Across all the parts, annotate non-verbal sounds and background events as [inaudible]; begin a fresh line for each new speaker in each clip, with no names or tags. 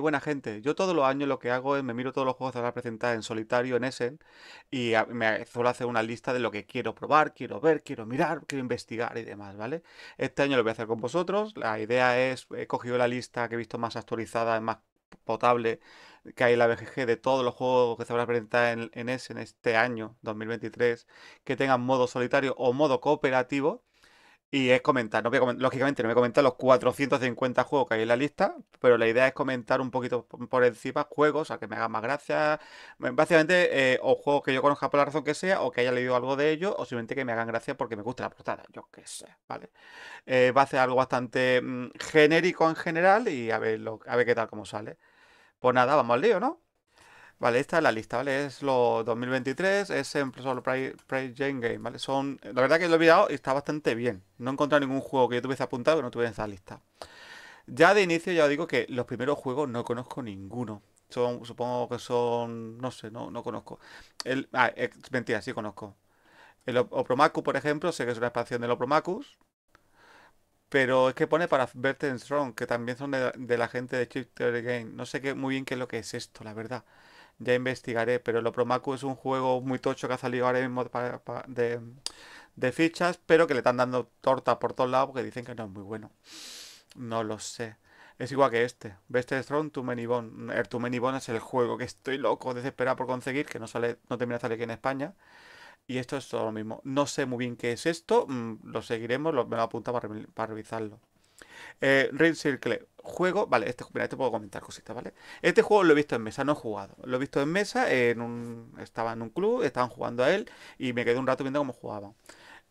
buena gente. Yo todos los años lo que hago es me miro todos los juegos que van a presentar en solitario en Essen y me suelo hacer una lista de lo que quiero probar, quiero ver, quiero mirar, quiero investigar y demás, ¿vale? Este año lo voy a hacer con vosotros. La idea es, he cogido la lista que he visto más actualizada, más potable que hay en la BGG de todos los juegos que se van a presentar en, en Essen este año 2023 que tengan modo solitario o modo cooperativo y es comentar, lógicamente no voy a comentar los 450 juegos que hay en la lista, pero la idea es comentar un poquito por encima juegos, a que me hagan más gracia, básicamente, eh, o juegos que yo conozca por la razón que sea, o que haya leído algo de ellos, o simplemente que me hagan gracia porque me gusta la portada, yo qué sé, ¿vale? Eh, va a ser algo bastante mm, genérico en general y a ver, a ver qué tal, como sale. Pues nada, vamos al lío, ¿no? Vale, esta es la lista, ¿vale? Es lo 2023, es en solo Pride Game ¿vale? Son, la verdad que lo he mirado y está bastante bien. No he encontrado ningún juego que yo tuviese apuntado que no tuviera en esa lista. Ya de inicio ya os digo que los primeros juegos no conozco ninguno. Son, supongo que son, no sé, no, no conozco. El, ah, eh, mentira, sí conozco. El Opromacu, por ejemplo, sé que es una expansión del Opromacus. Pero es que pone para Verten Strong, que también son de, la gente de Chipter Game. No sé qué, muy bien qué es lo que es esto, la verdad ya investigaré, pero lo Promacu es un juego muy tocho que ha salido ahora mismo de, fichas, pero que le están dando torta por todos lados porque dicen que no es muy bueno. No lo sé. Es igual que este. Best Throne Too Many Bone. Many es el juego que estoy loco, desesperado por conseguir, que no sale, no termina de salir aquí en España. Y esto es todo lo mismo. No sé muy bien qué es esto. Mm, lo seguiremos, lo, me lo apunta para revisarlo. Eh, Circle, juego, vale, este, te este puedo comentar cositas, ¿vale? Este juego lo he visto en mesa, no he jugado. Lo he visto en mesa, en un, estaba en un club, estaban jugando a él y me quedé un rato viendo cómo jugaban.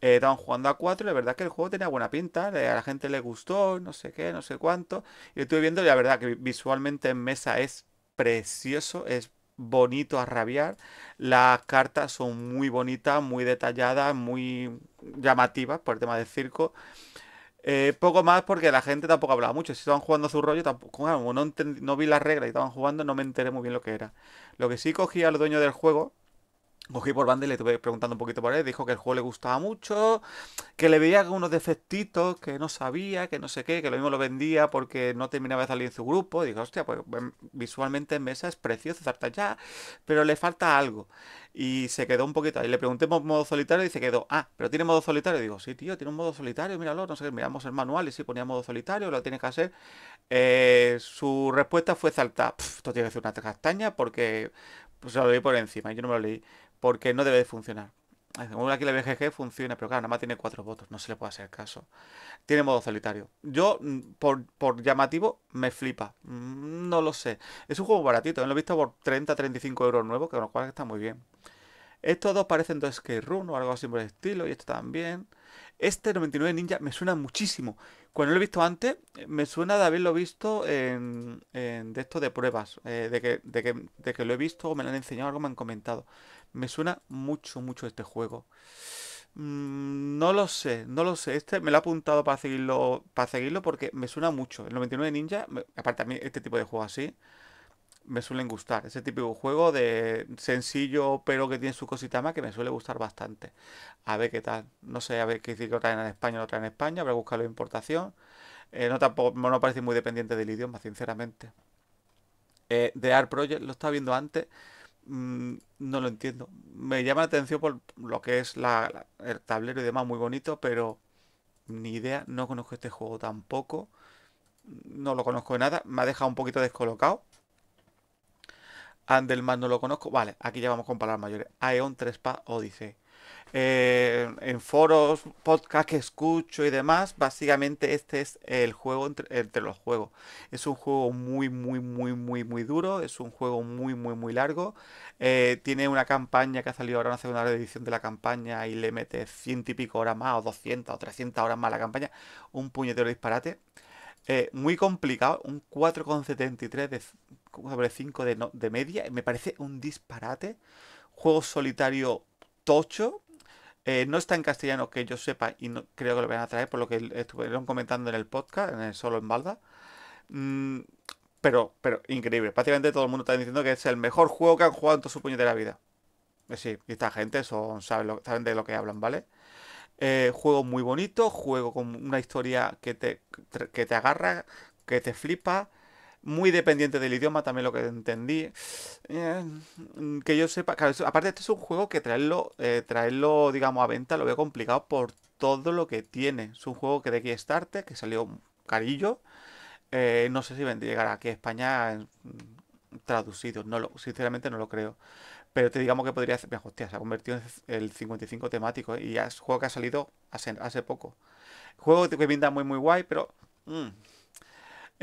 Eh, estaban jugando a 4 y la verdad es que el juego tenía buena pinta, eh, a la gente le gustó, no sé qué, no sé cuánto. Y estuve viendo y la verdad que visualmente en mesa es precioso, es bonito a rabiar. Las cartas son muy bonitas, muy detalladas, muy llamativas por el tema del circo. Eh, poco más porque la gente tampoco hablaba mucho. Si estaban jugando su rollo, tampoco, no, no vi las reglas y estaban jugando, no me enteré muy bien lo que era. Lo que sí cogí al dueño del juego, Cogí por banda y le estuve preguntando un poquito por él. Dijo que el juego le gustaba mucho, que le veía algunos defectitos, que no sabía, que no sé qué, que lo mismo lo vendía porque no terminaba de salir en su grupo. dijo hostia, pues em, visualmente en mesa es precioso, zarta ya, pero le falta algo. Y se quedó un poquito ahí. Le pregunté modo solitario y se quedó, ah, pero tiene modo solitario. Digo, sí, tío, tiene un modo solitario, míralo, no sé qué. Miramos el manual y sí ponía modo solitario, lo tiene que hacer. Eh, su respuesta fue saltar. Esto tiene que ser una castaña porque pues, se lo leí por encima, yo no me lo leí porque no debe de funcionar. aquí la BGG funciona, pero claro, nada más tiene cuatro votos, no se le puede hacer caso. Tiene modo solitario. Yo, mm, por, llamativo, me flipa. Mm, no lo sé. Es un juego baratito, ¿eh? lo he visto por 30-35 euros nuevos que con lo cual está muy bien. Estos dos parecen dos Skate Run o algo así por el estilo, y esto también. Este 99 Ninja me suena muchísimo. Cuando lo he visto antes, me suena de haberlo visto en, de esto de pruebas, eh, de, que, de, que, lo he visto o me lo han enseñado, algo me han comentado. Me suena mucho, mucho este juego. Mm, no lo sé, no lo sé. Este me lo ha apuntado para seguirlo, para seguirlo porque me suena mucho. El 99 Ninja, aparte a mí este tipo de juegos así, me suelen gustar. Ese típico juego de sencillo pero que tiene su cosita más que me suele gustar bastante. A ver qué tal. No sé, a ver qué decir que traen en España o lo traen en España. Habrá buscado la importación. Eh, no, tampoco, no parece muy dependiente del idioma, sinceramente. Eh, The Art Project lo estaba viendo antes. Mm, no lo entiendo. Me llama la atención por lo que es la, el tablero y demás, muy bonito, pero ni idea, no conozco este juego tampoco. No lo conozco de nada, me ha dejado un poquito descolocado. Andelman no lo conozco. Vale, aquí ya vamos con palabras mayores. Aeon 3 Odyssey. Eh, en foros, podcast que escucho y demás, básicamente este es el juego entre, los juegos. Es un juego muy, muy, muy, muy, muy duro, es un juego muy, muy, muy largo. Eh, tiene una campaña que ha salido ahora hace una segunda edición de la campaña y le mete 100 y pico horas más, o 200 o 300 horas más a la campaña. Un puñetero disparate. Eh, muy complicado, un 4,73 sobre 5 de, de media, me parece un disparate. Juego solitario tocho, eh, no está en castellano que yo sepa y no, creo que lo van a traer por lo que estuvieron comentando en el podcast, en Solo en Balda. Mm, pero, pero increíble. Prácticamente todo el mundo está diciendo que es el mejor juego que han jugado en todo su la vida. Es sí, esta gente son, saben, de lo que hablan, ¿vale? Eh, juego muy bonito, juego con una historia que te, que te agarra, que te flipa, muy dependiente del idioma, también lo que entendí. Eh, que yo sepa, aparte este es un juego que traerlo, eh, traerlo, digamos, a venta lo veo complicado por todo lo que tiene. Es un juego que de aquí Estarte, que salió carillo. Eh, no sé si llegará aquí a España mm, traducido, no lo, sinceramente no lo creo. Pero te digamos que podría hacer, hostia, se ha convertido en el 55 temático y es juego que ha salido hace, hace poco. Juego que pinta muy muy guay, pero... Mm,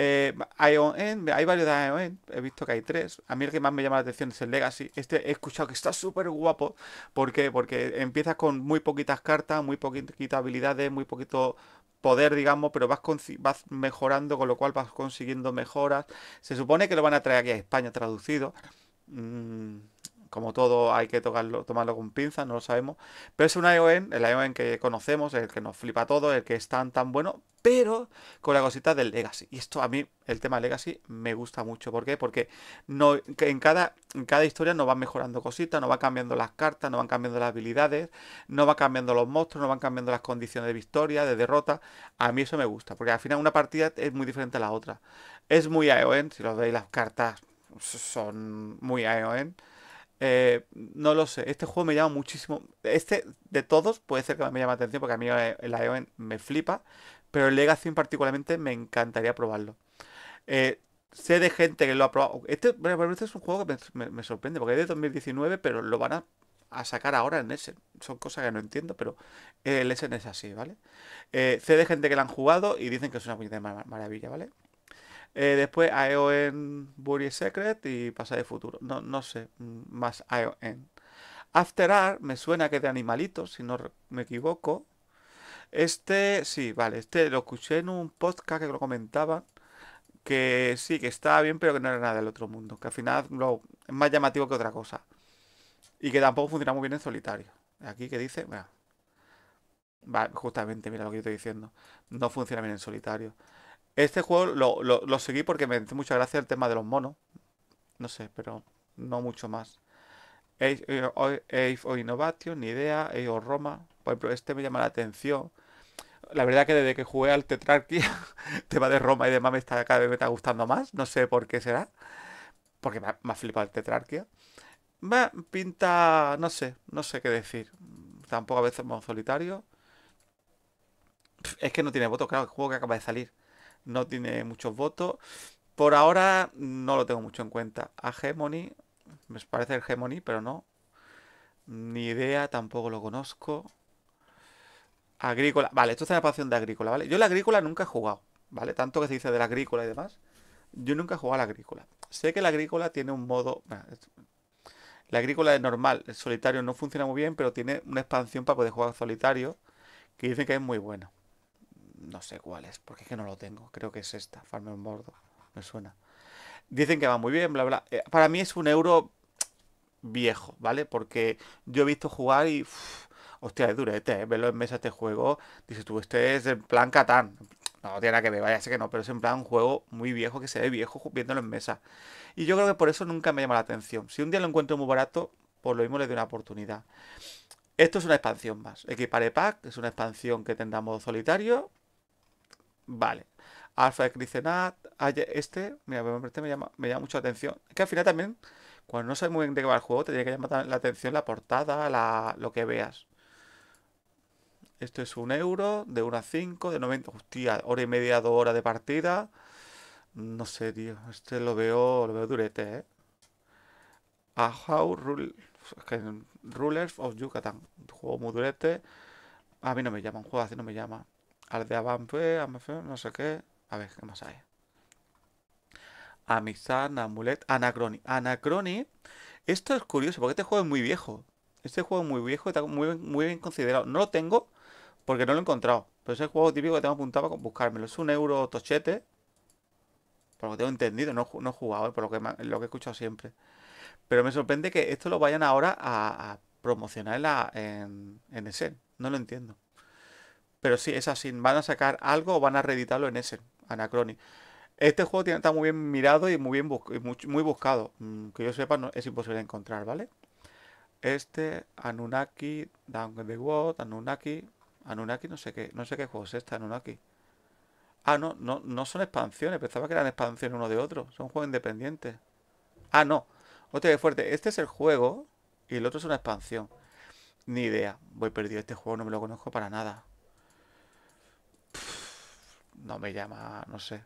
eh, hay varios de ION, e he visto que hay tres. A mí el que más me llama la atención es el Legacy. Este he escuchado que está súper guapo. ¿Por qué? Porque empiezas con muy poquitas cartas, muy poquitas habilidades, muy poquito poder, digamos, pero vas, vas mejorando, con lo cual vas consiguiendo mejoras. Se supone que lo van a traer aquí a España traducido. Mm, como todo hay que tocarlo, tomarlo con pinza no lo sabemos. Pero es un ION, el ION que conocemos, el que nos flipa todo, el que es tan tan bueno, pero con la cosita del Legacy. Y esto a mí, el tema Legacy, me gusta mucho. ¿Por qué? Porque no, en, cada, cada historia nos van mejorando cositas, nos van cambiando las cartas, nos van cambiando las habilidades, nos van cambiando los monstruos, nos van cambiando las condiciones de victoria, de derrota. A mí eso me gusta, porque al final una partida es muy diferente a la otra. Es muy ION, si lo veis las cartas son muy ION. Eh, no lo sé, este juego me llama muchísimo. Este de todos puede ser que me llame atención porque a mí eh, el ION me flipa, pero el Legacy particularmente me encantaría probarlo. Eh, sé de gente que lo ha probado. Este, este es un juego que me, sorprende porque es de 2019, pero lo van a, sacar ahora en ese. Son cosas que no entiendo, pero el SN e es así, ¿vale? sé de gente que lo han jugado y dicen que es una puñetera maravilla, ¿vale? Eh, después Aeon, Bury Secret y de Futuro. No, no sé, mm, más Aeon. After Art me suena que es de animalitos, si no me equivoco. Este, sí, vale, este lo escuché en un podcast que lo comentaban. Que sí, que estaba bien, pero que no era nada del otro mundo. Que al final es más llamativo que otra cosa. Y que tampoco funciona muy bien en solitario. Aquí que dice, mira, va justamente, mira lo que yo estoy diciendo. No funciona bien en solitario. Este juego lo, seguí porque me hace mucha gracia el tema de los monos. No sé, pero no mucho más. Age, eh, o Innovation, ni idea. Age o Roma. Por ejemplo, este me llama la atención. La verdad que desde que jugué al Tetrarquía, [laughs] tema de Roma y demás me está, cada vez me está gustando más. No sé por qué será. Porque me ha, flipado el Tetrarquía. Me pinta, no sé, no sé qué decir. Tampoco a veces modo solitario. Es que no tiene voto, claro, el juego que acaba de salir no tiene muchos votos. Por ahora no lo tengo mucho en cuenta. Hegemony, me parece Hegemony, pero no. Ni idea, tampoco lo conozco. Agrícola. Vale, esto es una pasión de agrícola, ¿vale? Yo la agrícola nunca he jugado, ¿vale? Tanto que se dice de la agrícola y demás. Yo nunca he jugado a la agrícola. Sé que la agrícola tiene un modo... la agrícola es normal, el solitario no funciona muy bien, pero tiene una expansión para poder jugar solitario que dicen que es muy buena. No sé cuál es, porque es que no lo tengo. Creo que es esta, Farmer Bordo. Me suena. Dicen que va muy bien, bla, bla. Eh, para mí es un euro viejo, ¿vale? Porque yo he visto jugar y... hostia, es durete, ¿eh? Verlo en mesa este juego. Dice tú, este es en plan Catán. No, tiene nada que ver, vaya, sé que no, pero es en plan un juego muy viejo que se ve viejo viéndolo en mesa. Y yo creo que por eso nunca me llama la atención. Si un día lo encuentro muy barato, por lo mismo le doy una oportunidad. Esto es una expansión más. Equipare Pack es una expansión que tendrá modo solitario Vale. Alfa de este, mira, este me llama, me mucho la atención. que al final también, cuando no sabes muy bien de qué va el juego, te tiene que llamar la atención la portada, la, lo que veas. Esto es un euro, de 1 a 5, de 90, hostia, hora y media, dos horas de partida. No sé, tío, este lo veo, lo veo durete, ¿eh? A How Rulers of Yucatán, juego muy durete. A mí no me llama, un juego así no me llama. Al de pues, no sé qué. A ver, ¿qué más hay? Amistad, Namulet. Anacroni. Anacroni, esto es curioso porque este juego es muy viejo. Este juego es muy viejo, y está muy bien, muy bien considerado. No lo tengo porque no lo he encontrado. Pero es el juego típico que tengo apuntado para buscármelo. Es un euro tochete. Por lo que tengo entendido, no, he jugado, eh, por lo que, lo que he escuchado siempre. Pero me sorprende que esto lo vayan ahora a, promocionar en, la, en, No lo entiendo. Pero sí, es así. Van a sacar algo o van a reeditarlo en ese, Anacrony. Este juego está muy bien mirado y muy bien muy, buscado. Mm, que yo sepa, no, es imposible encontrar, ¿vale? Este, Anunnaki, Down the World, Anunnaki. Anunnaki, no sé qué. No sé qué juego es este, Anunnaki. Ah, no, no, no son expansiones. Pensaba que eran expansiones uno de otro. Son juegos independientes. Ah, no. Hostia, fuerte. Este es el juego y el otro es una expansión. Ni idea. Voy perdido. Este juego no me lo conozco para nada. No me llama, no sé.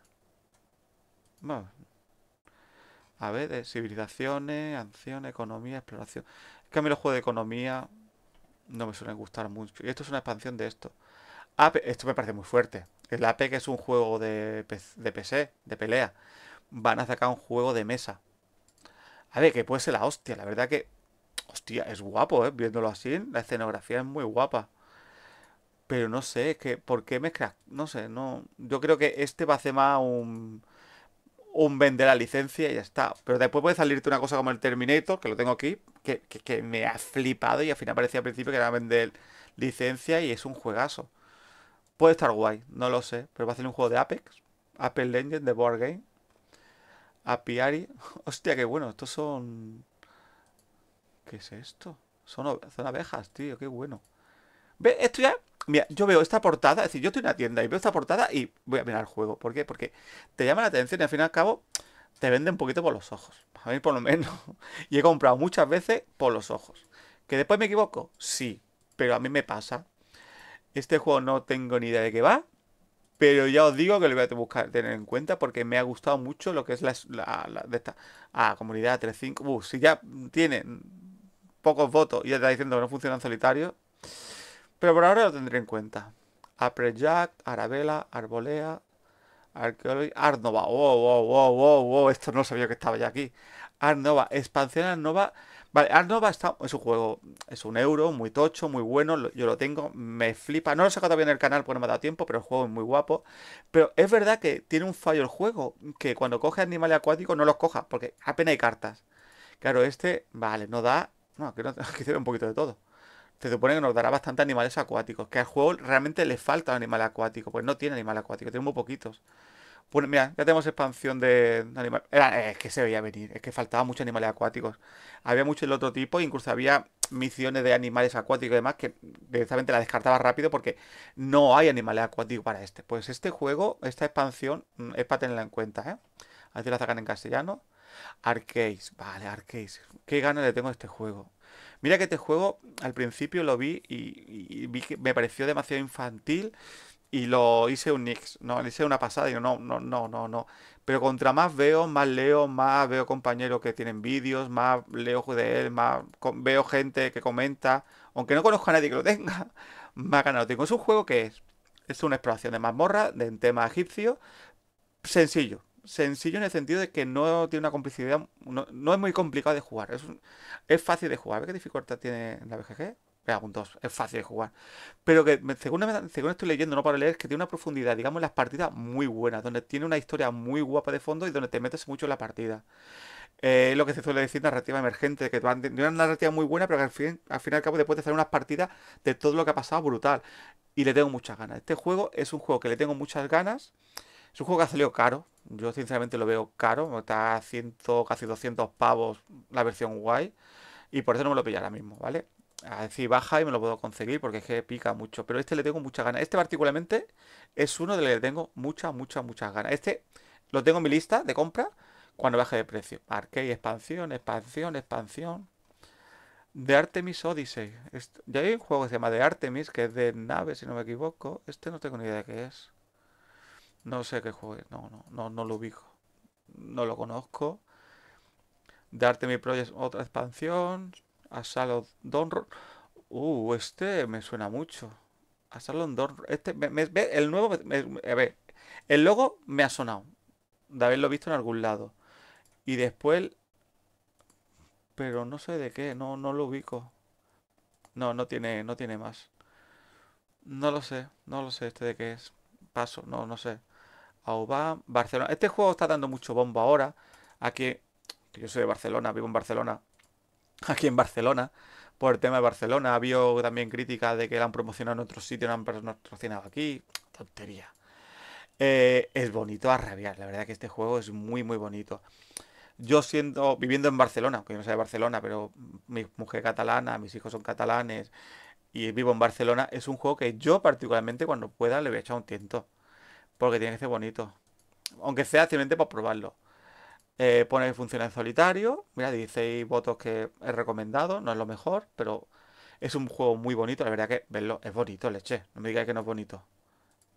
A ver, de eh, civilizaciones, acción, economía, exploración. Es que a mí los juegos de economía no me suelen gustar mucho. Y esto es una expansión de esto. esto me parece muy fuerte. El AP que es un juego de, de PC, de pelea. Van a sacar un juego de mesa. A ver, que puede ser la hostia. La verdad que... Hostia, es guapo, ¿eh? Viéndolo así, la escenografía es muy guapa. Pero no sé, es que, ¿por qué mezclas? No sé, no. Yo creo que este va a ser más un. Un vender la licencia y ya está. Pero después puede salirte una cosa como el Terminator, que lo tengo aquí, que, me ha flipado y al final parecía al principio que era vender licencia y es un juegazo. Puede estar guay, no lo sé, pero va a ser un juego de Apex, Apple Legends, de Board Game, Apiari. [laughs] Hostia, qué bueno, estos son. ¿Qué es esto? Son, son abejas, tío, qué bueno. ¿Ves? Esto ya Mira, yo veo esta portada, es decir, yo estoy en una tienda y veo esta portada y voy a mirar el juego. ¿Por qué? Porque te llama la atención y al fin y al cabo te vende un poquito por los ojos. A mí por lo menos. [laughs] Y he comprado muchas veces por los ojos. ¿Que después me equivoco? Sí, pero a mí me pasa. Este juego no tengo ni idea de qué va, pero ya os digo que lo voy a buscar, tener en cuenta porque me ha gustado mucho lo que es la, la, de esta ah, comunidad 3.5. Uh, si ya tiene pocos votos y ya está diciendo que no funcionan solitario. Pero por ahora lo tendré en cuenta. jack, Arabella, Arbolea, Arqueología, Arnova. Wow, wow, wow, wow, wow. Esto no sabía que estaba ya aquí. Arnova, expansión Arnova. Vale, Arnova está, es un juego, es un euro, muy tocho, muy bueno, yo lo tengo, me flipa. No lo he sacado todavía en el canal porque no me ha dado tiempo, pero el juego es muy guapo. Pero es verdad que tiene un fallo el juego, que cuando coge animales acuáticos no los coja, porque apenas hay cartas. Claro, este, vale, no da... No, aquí, no, [laughs] aquí se un poquito de todo se supone que nos dará bastante animales acuáticos. Que al juego realmente le falta un animal acuático. Pues no tiene animal acuático, tiene muy poquitos. Pues mira, ya tenemos expansión de animales. es que se veía venir, es que faltaban muchos animales acuáticos. Había mucho del otro tipo, incluso había misiones de animales acuáticos y demás que directamente la descartaba rápido porque no hay animales acuáticos para este. Pues este juego, esta expansión, mm, es para tenerla en cuenta, ¿eh? A la sacan en castellano. Arcades, vale, Arcades. Qué ganas le tengo a este juego. Mira que este juego al principio lo vi y, vi que me pareció demasiado infantil y lo hice un nix, no, hice una pasada y no, no, no, no, no. Pero contra más veo, más leo, más veo compañeros que tienen vídeos, más leo de él, más veo gente que comenta, aunque no conozco a nadie que lo tenga, [laughs] más ganado tengo. Es un juego que es, es una exploración de mazmorra de, en tema egipcio, sencillo, sencillo en el sentido de que no tiene una complicidad, no, es muy complicado de jugar. Es, es fácil de jugar. ¿Ves qué dificultad tiene la BGG? un es fácil de jugar. Pero que según, según estoy leyendo, no para leer, es que tiene una profundidad, digamos, en las partidas muy buenas, donde tiene una historia muy guapa de fondo y donde te metes mucho en la partida. Eh, lo que se suele decir narrativa emergente, que tiene una narrativa muy buena, pero que al fin, al fin y al cabo después de hacer unas partidas de todo lo que ha pasado, brutal. Y le tengo muchas ganas. Este juego es un juego que le tengo muchas ganas. Es un juego que ha salido caro. Yo sinceramente lo veo caro. Está a casi 200 pavos la versión guay. Y por eso no me lo pillo ahora mismo, ¿vale? A si baja y me lo puedo conseguir porque es que pica mucho. Pero este le tengo muchas ganas. Este particularmente es uno del que le tengo muchas, muchas, muchas ganas. Este lo tengo en mi lista de compra cuando baje de precio. Arcade, expansión, expansión, expansión. De Artemis Odyssey. ya hay un juego que se llama de Artemis, que es de nave, si no me equivoco. Este no tengo ni idea de qué es. No sé qué juego no, no, no, no lo ubico. No lo conozco. Darte mi proyecto. otra expansión. Asalo don Uh, este me suena mucho. Asalo Donro. Este, me, el nuevo, a ver, el logo me ha sonado. De haberlo visto en algún lado. Y después, pero no sé de qué, no, no lo ubico. No, no tiene, no tiene más. No lo sé, no lo sé este de qué es. Paso, no, no sé. Barcelona. Este juego está dando mucho bombo ahora. Aquí, que yo soy de Barcelona, vivo en Barcelona. [laughs] Aquí en Barcelona, por el tema de Barcelona. Había también críticas de que la han promocionado en otro sitio, no han patrocinado aquí. Tontería. Eh, es bonito a rabiar. La verdad que este juego es muy, muy bonito. Yo siendo, viviendo en Barcelona, que yo no soy de Barcelona, pero mi mujer catalana, mis hijos son catalanes y vivo en Barcelona, es un juego que yo particularmente cuando pueda le voy a echar un tiento. Porque tiene que ser bonito. Aunque sea simplemente por probarlo. Eh, pone que funciona en solitario. Mira, 16 votos que he recomendado. No es lo mejor, pero es un juego muy bonito. La verdad que verlo es bonito, leche. No me digáis que no es bonito.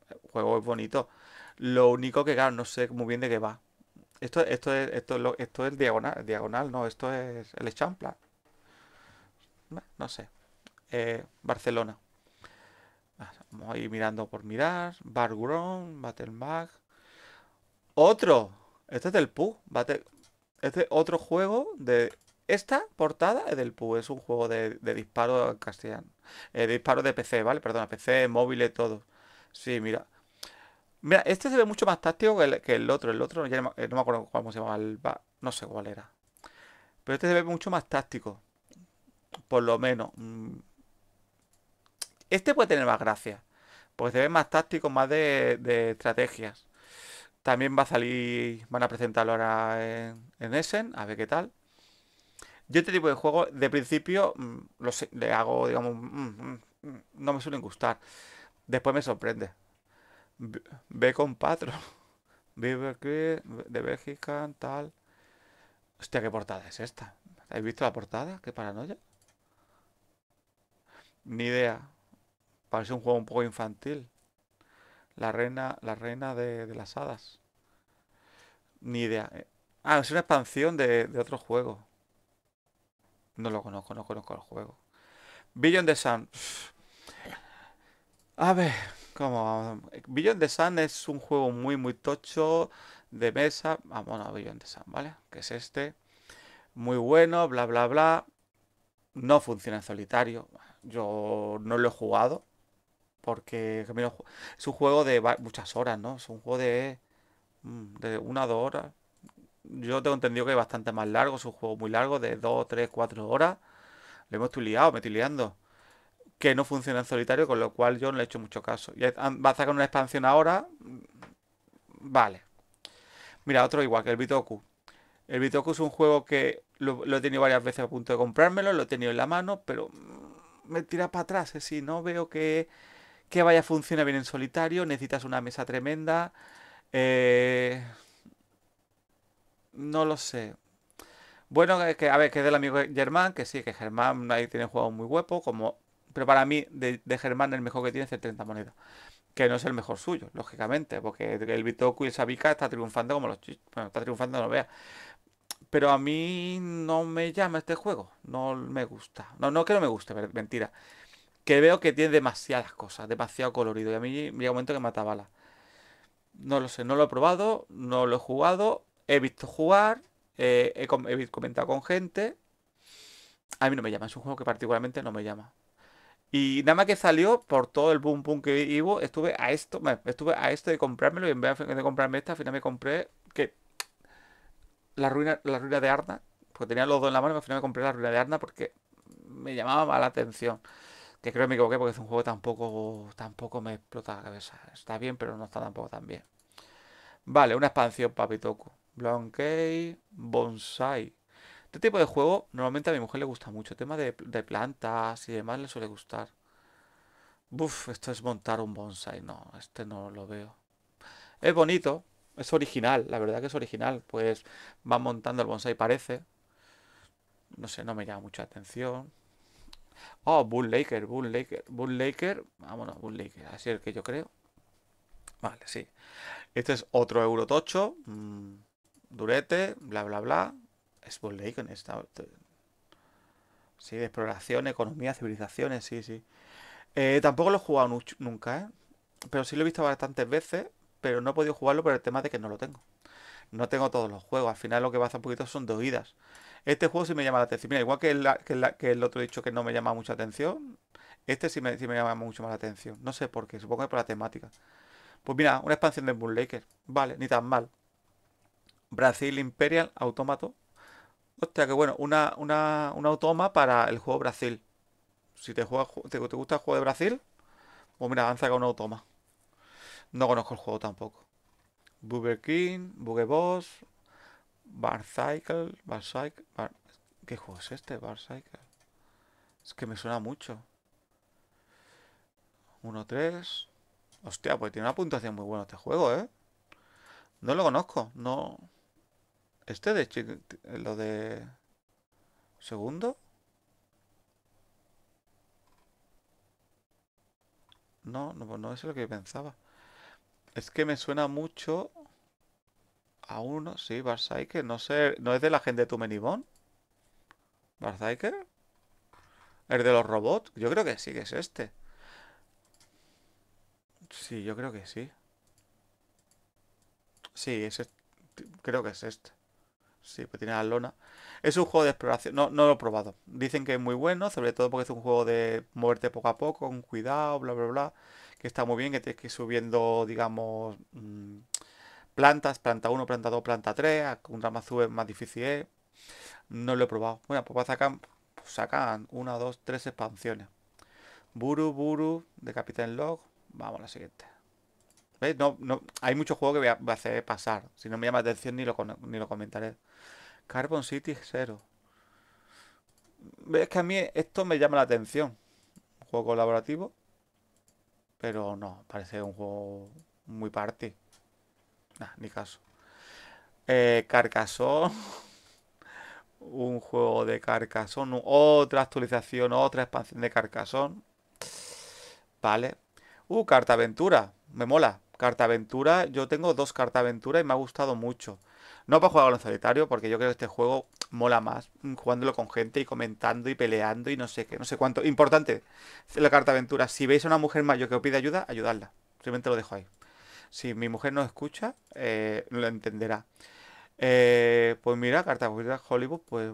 El juego es bonito. Lo único que, claro, no sé muy bien de qué va. Esto, esto, es, esto, esto es diagonal. diagonal, no. Esto es el Champla. No, sé. Eh, Barcelona. Vamos a ir mirando por mirar. Battle Mag ¡Otro! Este es del PU. Este Este otro juego de... Esta portada es del PU. Es un juego de, disparo en castellano. Eh, disparo de PC, ¿vale? Perdona, PC, móviles, todo. Sí, mira. Mira, este se ve mucho más táctico que el, otro. El otro, eh, no, me acuerdo cómo se llamaba. no sé cuál era. Pero este se ve mucho más táctico. Por lo menos. Mm, este puede tener más gracia. Porque se ve más táctico, más de, estrategias. También va a salir. Van a presentarlo ahora en, en, Essen, a ver qué tal. Yo este tipo de juego de principio, mm, los, le hago, digamos, mm, mm, no me suelen gustar. Después me sorprende. Ve con Patro. [laughs] Vive de Bélgica, tal. Hostia, qué portada es esta. ¿Habéis visto la portada? Qué paranoia. Ni idea parece un juego un poco infantil. La reina, la reina de, las hadas. Ni idea. Ah, es una expansión de, otro juego. No lo conozco, no conozco el juego. Billion de Sun. A ver, ¿cómo Billion de Sun es un juego muy, muy tocho de mesa. Vamos a Billion de Sun, ¿vale? Que es este. Muy bueno, bla, bla, bla. No funciona en solitario. Yo no lo he jugado. Porque es un juego de muchas horas, ¿no? Es un juego de, mm, de una o dos horas. Yo tengo entendido que es bastante más largo, es un juego muy largo, de dos, tres, cuatro horas. Lo hemos tuliado, me estoy liando. Que no funciona en solitario, con lo cual yo no le he hecho mucho caso. Y va a sacar una expansión ahora. Mm, vale. Mira, otro igual que el Bitoku. El Bitoku es un juego que lo, lo, he tenido varias veces a punto de comprármelo, lo he tenido en la mano, pero mm, me tira para atrás. Es decir, no veo que que vaya funciona bien en solitario, necesitas una mesa tremenda. Eh, no lo sé. Bueno, eh, que, a ver, que es del amigo Germán, que sí, que Germán ahí tiene juego muy hueco, como... Pero para mí, de, Germán, el mejor que tiene es el 30 monedas. Que no es el mejor suyo, lógicamente, porque el Bitoku y el Sabika está triunfando como los chichos, Bueno, está triunfando, no lo vea. Pero a mí no me llama este juego, no me gusta. No, no que no me guste, mentira que veo que tiene demasiadas cosas, demasiado colorido. Y a mí llega un momento que me atabala. No lo sé, no lo he probado, no lo he jugado, he visto jugar, eh, he, comentado con gente. A mí no me llama, es un juego que particularmente no me llama. Y nada más que salió por todo el boom boom que hubo, estuve a esto, estuve a esto de comprármelo y en vez de comprarme esta, al final me compré que la ruina, la ruina de Arna, porque tenía los dos en la mano, y al final me compré la ruina de Arna porque me llamaba mala la atención. Que creo que me equivoqué porque es un juego tampoco, tampoco me explota la cabeza. Está bien, pero no está tampoco tan bien. Vale, una expansión, Papitoku. Blonkey, Bonsai. Este tipo de juego normalmente a mi mujer le gusta mucho. El tema de, plantas y demás le suele gustar. Buf, esto es montar un bonsai. No, este no lo veo. Es bonito, es original, la verdad que es original. Pues va montando el bonsai, parece. No sé, no me llama mucha atención. Oh, Bull Laker, Bull Laker, Bull Laker. Vámonos, Bull Laker. Así es el que yo creo. Vale, sí. Este es otro Eurotocho mm, durete, bla, bla, bla. Es Bull Laker. Esta... Sí, de exploración, economía, civilizaciones, sí, sí. Eh, tampoco lo he jugado nunca, ¿eh? Pero sí lo he visto bastantes veces, pero no he podido jugarlo por el tema de que no lo tengo. No tengo todos los juegos. Al final lo que pasa un poquito son de oídas. Este juego sí me llama la atención. Mira, igual que el, otro dicho que no me llama mucha atención, este sí me, llama mucho más la atención. No sé por qué, supongo que por la temática. Pues mira, una expansión de Moonlaker. Vale, ni tan mal. Brasil Imperial Automato. Hostia, que bueno, una, un automa para el juego Brasil. Si te, juega, te, gusta el juego de Brasil, pues mira, han sacado un automa. No conozco el juego tampoco. Burger King, Bugue Boss, Barcycle, Barcycle, Bar... ¿Qué juego es este? Barcycle. Es que me suena mucho. 1-3. Hostia, pues tiene una puntuación muy buena este juego, ¿eh? No lo conozco, no... Este de... Lo de... Segundo. No, no, no es lo que pensaba. Es que me suena mucho a uno, sí, Barsaiker. No sé, ¿no es de la gente de Tumenibón? ¿Barsaiker? ¿El de los robots? Yo creo que sí, que es este. Sí, yo creo que sí. Sí, es creo que es este. Sí, pues tiene la lona. Es un juego de exploración. No, no lo he probado. Dicen que es muy bueno, sobre todo porque es un juego de moverte poco a poco, con cuidado, bla, bla, bla. Que está muy bien, que tienes que subiendo, digamos, mm, plantas, planta 1, planta 2, planta 3, un es más difícil ¿eh? No lo he probado. Bueno, pues sacan, pues sacan una, dos, 3 expansiones. Buru, Buru, de Capitán Log. Vamos a la siguiente. ¿Veis? No, hay mucho juego que voy a, hacer pasar. Si no me llama atención ni lo, comentaré. Carbon City 0. Es que a mí esto me llama la atención? Un juego colaborativo. Pero no, parece un juego muy party. Nah, ni caso. Eh, [laughs] Un juego de Carcasón. Otra actualización, otra expansión de Carcasón. Vale. Uh, Carta Aventura Me mola. Carta Aventura Yo tengo dos Carta Aventura y me ha gustado mucho. No para jugarlo en solitario, porque yo creo que este juego mola más jugándolo con gente y comentando y peleando y no sé qué, no sé cuánto. Importante, la carta aventura. Si veis a una mujer mayor que os pide ayuda, ayudadla. Simplemente lo dejo ahí si mi mujer no escucha, eh, lo entenderá. Eh, pues mira, Carta Aventura Hollywood, pues,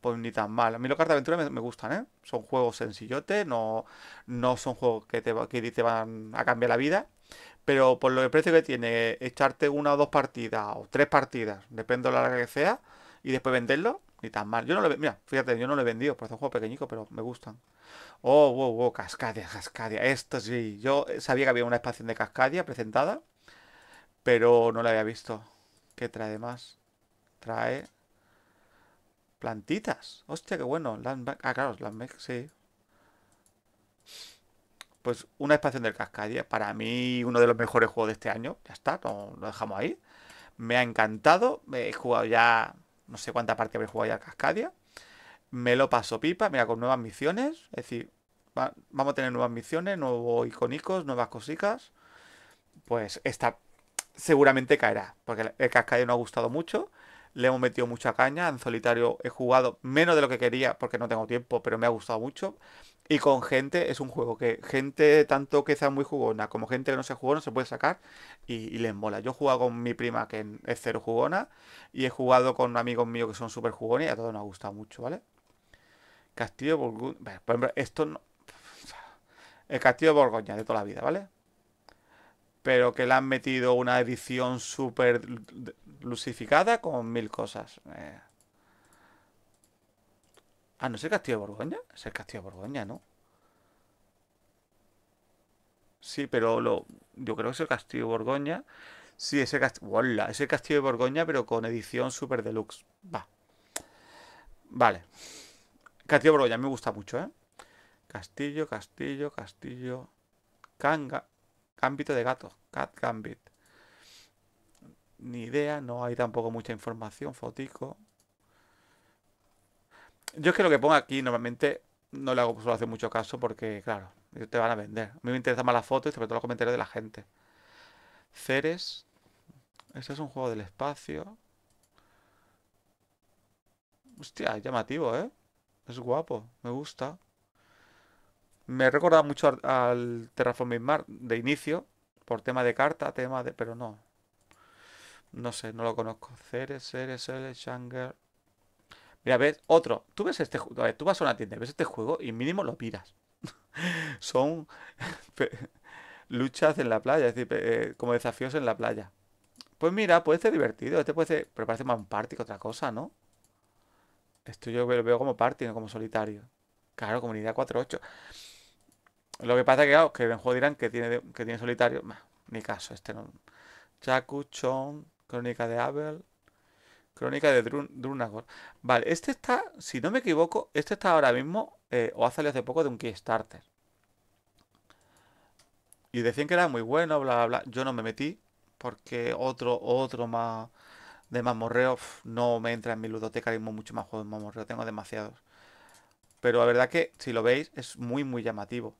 pues ni tan mal. A mí los Carta Aventura me, gustan, ¿eh? Son juegos sencillotes, no, no son juegos que te, que te van a cambiar la vida. Pero por lo de precio que tiene, echarte una o dos partidas o tres partidas, depende de la larga que sea, y después venderlo, ni tan mal. Yo no lo mira, fíjate, yo no lo he vendido, por es un juego pequeñico, pero me gustan. Oh, wow, wow, Cascadia, Cascadia. Esto sí, yo sabía que había una expansión de Cascadia presentada. Pero no la había visto. ¿Qué trae más? Trae plantitas. Hostia, qué bueno. Ah, claro, Landback, sí. Pues una expansión del Cascadia. Para mí, uno de los mejores juegos de este año. Ya está, lo dejamos ahí. Me ha encantado. He jugado ya. No sé cuánta parte habré jugado ya Cascadia. Me lo paso pipa. Mira, con nuevas misiones. Es decir, vamos a tener nuevas misiones, nuevos icónicos, nuevas cositas. Pues está seguramente caerá, porque el Cascadio no ha gustado mucho, le hemos metido mucha caña, en solitario he jugado menos de lo que quería porque no tengo tiempo, pero me ha gustado mucho. Y con gente es un juego que gente tanto que sea muy jugona como gente que no se jugó no se puede sacar y, y, les mola. Yo he jugado con mi prima que es cero jugona y he jugado con amigos míos que son súper jugones y a todos nos ha gustado mucho, ¿vale? Castillo Borgoña. Por ejemplo, esto no... El Castillo de Borgoña de toda la vida, ¿vale? pero que le han metido una edición súper lucificada con mil cosas. Eh. Ah, ¿no es el Castillo de Borgoña? Es el Castillo de Borgoña, ¿no? Sí, pero lo, yo creo que es el Castillo de Borgoña. Sí, ese Castillo. es el Castillo de Borgoña, pero con edición super deluxe. Va. Vale. Castillo de Borgoña me gusta mucho, ¿eh? Castillo, castillo, castillo. Canga. Gambito de gatos, Cat Gambit. Ni idea, no hay tampoco mucha información, fotico. Yo es que lo que pongo aquí normalmente no le hago, suelo hacer mucho caso porque, claro, te van a vender. A mí me interesa más la foto y sobre todo los comentarios de la gente. Ceres. Este es un juego del espacio. Hostia, es llamativo, ¿eh? Es guapo, me gusta. Me recordaba mucho al Terraforming mar de inicio, por tema de carta, tema de... pero no. No sé, no lo conozco. Ceres, Ceres, Ceres, Shanger... Mira, ves, otro. Tú ves este juego. tú vas a una tienda, ves este juego y mínimo lo miras. [laughs] Son [laughs] luchas en la playa, es decir, eh, como desafíos en la playa. Pues mira, puede ser divertido. Este puede ser. Pero parece más un party que otra cosa, ¿no? Esto yo lo veo como party, no como solitario. Claro, comunidad 48 8 lo que pasa es que, que en juego dirán que tiene, que tiene solitario. ni caso, este no. Chaku, Crónica de Abel, Crónica de Drunagor. Vale, este está, si no me equivoco, este está ahora mismo, eh, o ha salido hace poco, de un Kickstarter. Y decían que era muy bueno, bla, bla, bla. Yo no me metí, porque otro, otro más de morreos no me entra en mi ludoteca. Hay mucho más juegos de mamorreo. tengo demasiados. Pero la verdad que, si lo veis, es muy, muy llamativo.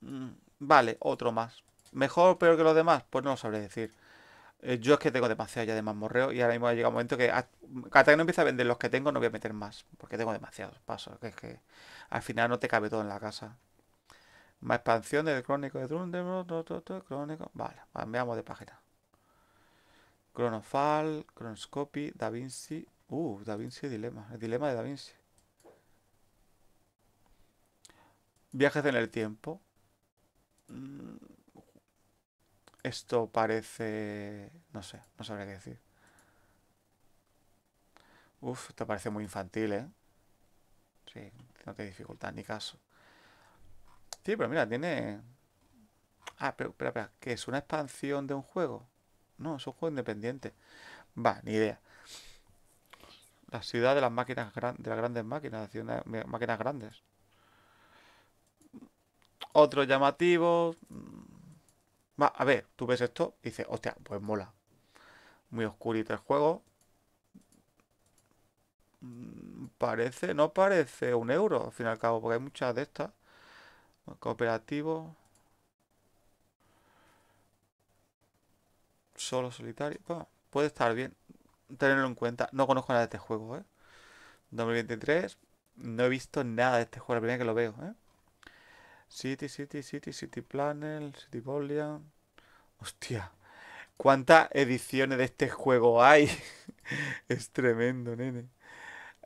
Mm, vale, otro más. ¿Mejor o peor que los demás? Pues no lo sabré decir. Eh, yo es que tengo demasiado ya de morreo y ahora mismo ha llegado un momento que hasta, que no empiece a vender los que tengo no voy a meter más. Porque tengo demasiados pasos. Que es que al final no te cabe todo en la casa. Más expansión de crónico de crónico. Vale, cambiamos de página. Cronofal, Cronoscopy Da Vinci. Uh, Da Vinci Dilema. El dilema de Da Vinci. Viajes en el tiempo. Mm, esto parece... No sé, no sabría qué decir. Uf, esto parece muy infantil, ¿eh? Sí, no te dificultad ni caso. Sí, pero mira, tiene... Ah, pero espera, espera, es? ¿Una expansión de un juego? No, es un juego independiente. Va, ni idea. La ciudad de las máquinas grandes, de las grandes máquinas, de máquinas grandes. Otro llamativo. Mm, a ver, tú ves esto y dices, hostia, pues mola. Muy oscurito el juego. Mm, parece, no parece un euro, al fin y al cabo, porque hay muchas de estas. Cooperativo. Solo solitario. puede estar bien. Tenerlo en cuenta. No conozco nada de este juego, ¿eh? 2023. No he visto nada de este juego, la primera que lo veo, ¿eh? City, City, City, City Planner, City boolean, Hostia. ¿Cuántas ediciones de este juego hay? [laughs] es tremendo, nene.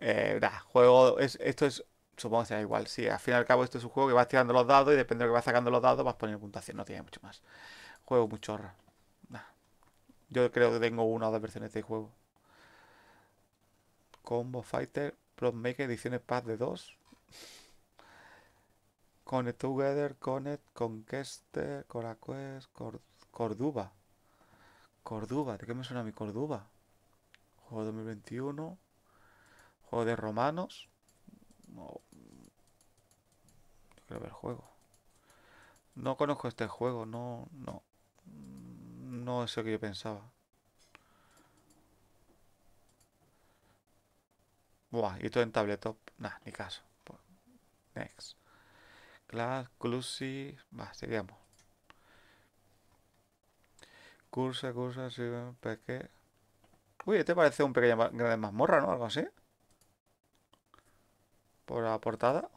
Eh, juego. esto es. Supongo que sea igual. Sí, al fin y al cabo, esto es un juego que vas tirando los dados y depende de lo que vas sacando los dados, vas poniendo puntuación. No tiene mucho más. Juego muy chorra. Yo creo que tengo una o dos versiones de este juego. Combo Fighter, Pro Maker, ediciones Paz de 2. Connect Together, Connect, Conquester, Coraquest, Corduba. Corduba, ¿de qué me suena mi Corduba? Juego 2021. Juego de romanos. No. Quiero ver juego. No conozco este juego, no, no. No es el que yo pensaba. Buah, y todo en tabletop. Nah, ni caso. Pues, next la clusis Va, seguimos. Cursa, cursa, sí, peque... Uy, este parece un pequeño gran mazmorra, ¿no? Algo así. Por la portada.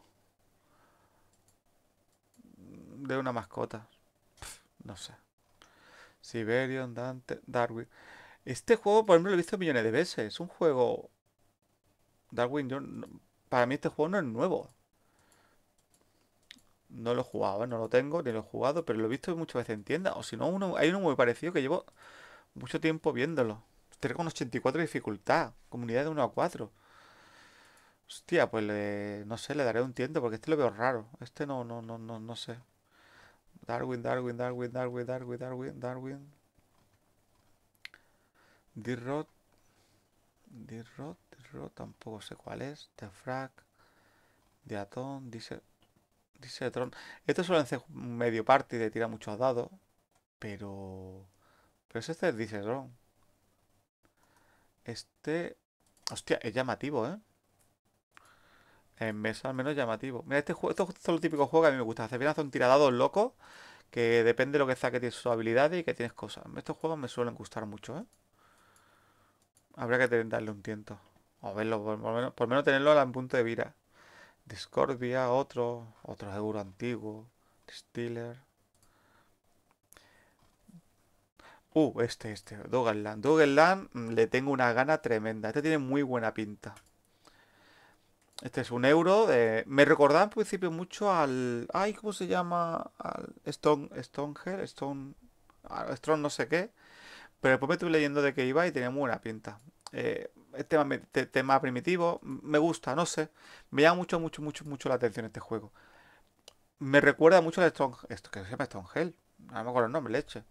De una mascota. no sé. Siberion Dante, Darwin. Este juego, por ejemplo, lo he visto millones de veces. Es un juego... Darwin, Para mí este juego no es nuevo. No lo he jugado, ¿eh? no lo tengo, ni lo he jugado, pero lo he visto muchas veces en tienda. O si no, uno, hay uno muy parecido que llevo mucho tiempo viéndolo. con 84 dificultad, comunidad de 1 a 4. Hostia, pues le, no sé, le daré un tiento porque este lo veo raro. Este no, no, no, no, no sé. Darwin, Darwin, Darwin, Darwin, Darwin, Darwin, Darwin. Dirrot. Dirrot. tampoco sé cuál es. Defrag Frag. Diatón, Dice... Dice Tron. Estos suelen ser medio party de tirar muchos dados. Pero. Pero es este dice Tron. Este. Hostia, es llamativo, ¿eh? En mesa al menos llamativo. Mira, este juego, estos son los típicos juegos que a mí me gusta. Se viene a hacer un tiradado loco. Que depende de lo que que tienes su habilidad y que tienes cosas. Estos juegos me suelen gustar mucho, ¿eh? Habrá que darle un tiento. O verlo, por, lo menos, tenerlo en punto de vira. Discordia, otro, otro euro antiguo, Steeler, Uh, este, este, Dogland, Dogland, mm, le tengo una gana tremenda. Este tiene muy buena pinta. Este es un euro. me recordaba en principio mucho al... Ay, ¿cómo se llama? Al Stone... Stone, Stone... Ah, Stone no sé qué. Pero después me estuve leyendo de que iba y tenía muy buena pinta. Eh, tema, tema primitivo, me gusta, no sé. Me llama mucho, mucho, mucho, mucho la atención este juego. Me recuerda mucho a Strong, esto que se llama Hell, no me acuerdo el nombre, leche.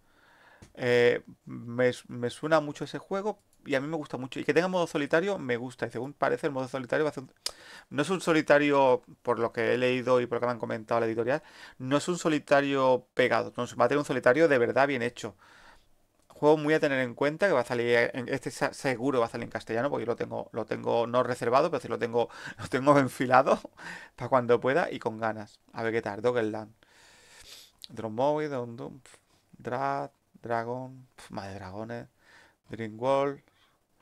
Eh, me, suena mucho ese juego y a mí me gusta mucho. Y que tenga modo solitario me gusta. Y según parece, el modo solitario va a ser un... no es un solitario, por lo que he leído y por lo que me han comentado la editorial, no es un solitario pegado. va a tener un solitario de verdad bien hecho. Juego muy a tener en cuenta que va a salir, en, este seguro va a salir en castellano porque lo tengo, lo tengo no reservado, pero si lo tengo, [laughs] lo tengo enfilado [laughs] para cuando pueda y con ganas. A ver qué tal, Doggerland. Dromoid, Dondum, Drag, Dragon, Madre de dragones, World.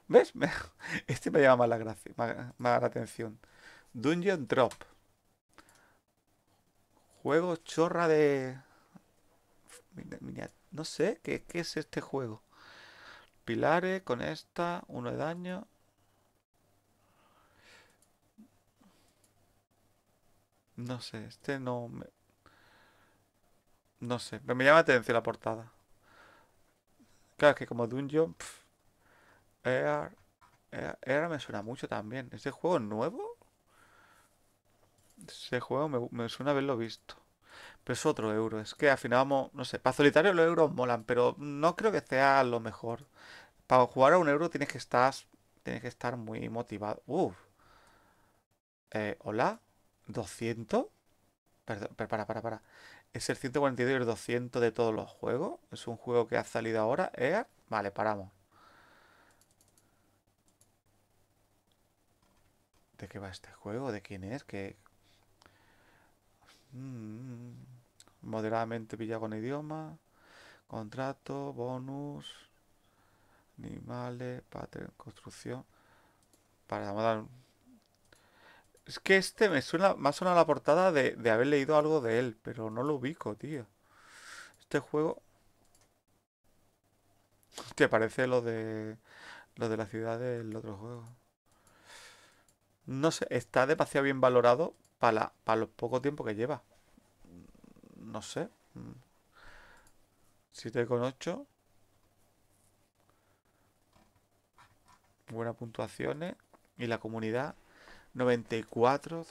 ¿Ves? [laughs] Este me llama más la gracia, más, la atención. Dungeon Drop. Juego chorra de... Miniatura no sé qué, es este juego. Pilares con esta, uno de daño. No sé, este no me... No sé, me llama atención la portada. Claro, que como Dungeon... Pff, Air, Air, me suena mucho también. ¿Este juego es nuevo? Ese juego me, me suena haberlo visto. Pero es otro euro. Es que al final vamos, no sé, para solitario los euros molan, pero no creo que sea lo mejor. Para jugar a un euro tienes que estar, tienes que estar muy motivado. Uf. Eh, ¿Hola? ¿200? Perdón, para, para, para. ¿Es el 142 y el 200 de todos los juegos? ¿Es un juego que ha salido ahora? Vale, paramos. ¿De qué va este juego? ¿De quién es? ¿Qué...? Mm moderadamente pillado con idioma, contrato, bonus, animales, patrón construcción. Para dar... Es que este me suena, más suena la portada de, haber leído algo de él, pero no lo ubico, tío. Este juego... te parece lo de lo de la ciudad del otro juego. No sé, está demasiado bien valorado para, lo para poco tiempo que lleva no sé. 7,8. Mm, Buenas puntuaciones. Eh. Y la comunidad, 94.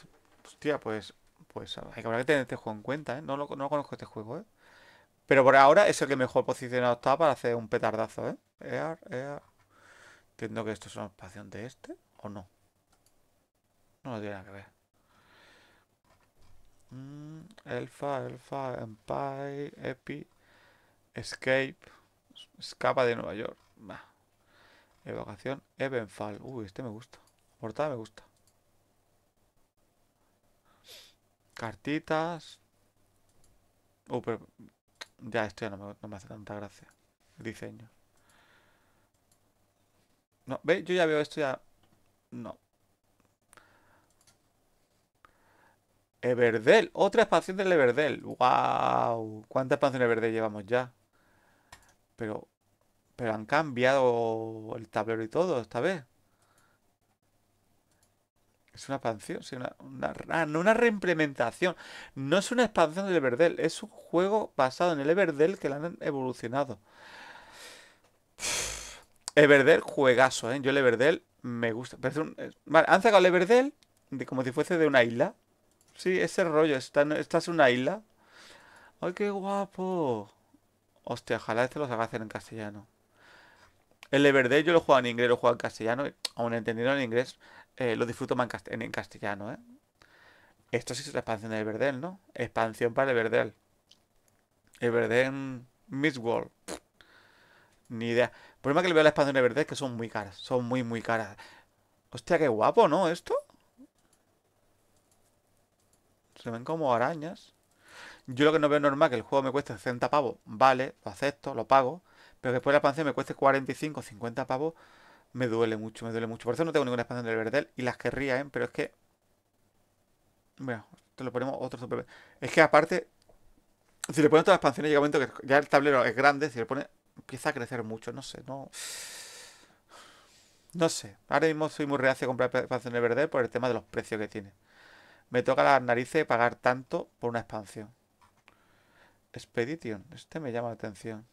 Hostia, pues, pues hay que, tener este juego en cuenta, eh. No lo, no conozco este juego, eh. Pero por ahora es el que mejor posicionado está para hacer un petardazo, ¿eh? Entiendo que esto es una de este, ¿o no? No tiene nada que ver. Mm, Elfa, Elfa, Empire, Epi, Escape, Escapa de Nueva York. Evocación, Evenfall. Uy, este me gusta. Portada me gusta. Cartitas. Uh, pero ya esto ya no me, hace tanta gracia. diseño. No, ¿veis? Yo ya veo esto ya... No, Everdell, otra expansión del Everdell. ¡Guau! ¿Cuántas expansiones de Everdell llevamos ya? Pero, pero han cambiado el tablero y todo esta vez. Es una expansión, sí, una, no una reimplementación. No es una expansión del Everdell, es un juego basado en el Everdell que la han evolucionado. Everdell, juegazo, ¿eh? Yo el Everdell me gusta. han sacado el Everdell como si fuese de una isla. Sí, ese rollo. Está, esta es una isla. ¡Ay, qué guapo! Hostia, ojalá este lo haga hacer en castellano. El Everdell yo lo juego en inglés, lo juego en castellano. Aún entendido en inglés, eh, lo disfruto más en, castellano, ¿eh? Esto sí es la expansión de Everdell, ¿no? Expansión para El en Miss World. ni idea. problema que le veo a la expansión de Everdell es que son muy caras. Son muy, muy caras. Hostia, qué guapo, ¿no? Esto se ven como arañas. Yo lo que no veo normal que el juego me cueste 60 pavos, vale, lo acepto, lo pago, pero que después la expansión me cueste 45, o 50 pavos, me duele mucho, me duele mucho. Por eso no tengo ninguna expansión del Verdel y las querría, ¿eh? Pero es que... Bueno, te lo ponemos otro super... Es que aparte, si le pones todas las expansiones, llega un momento que ya el tablero es grande, si le pones, empieza a crecer mucho, no sé, no... No sé, ahora mismo soy muy reacio a comprar expansión del Verdel por el tema de los precios que tiene. Me toca la nariz de pagar tanto por una expansión. Expedition, este me llama la atención.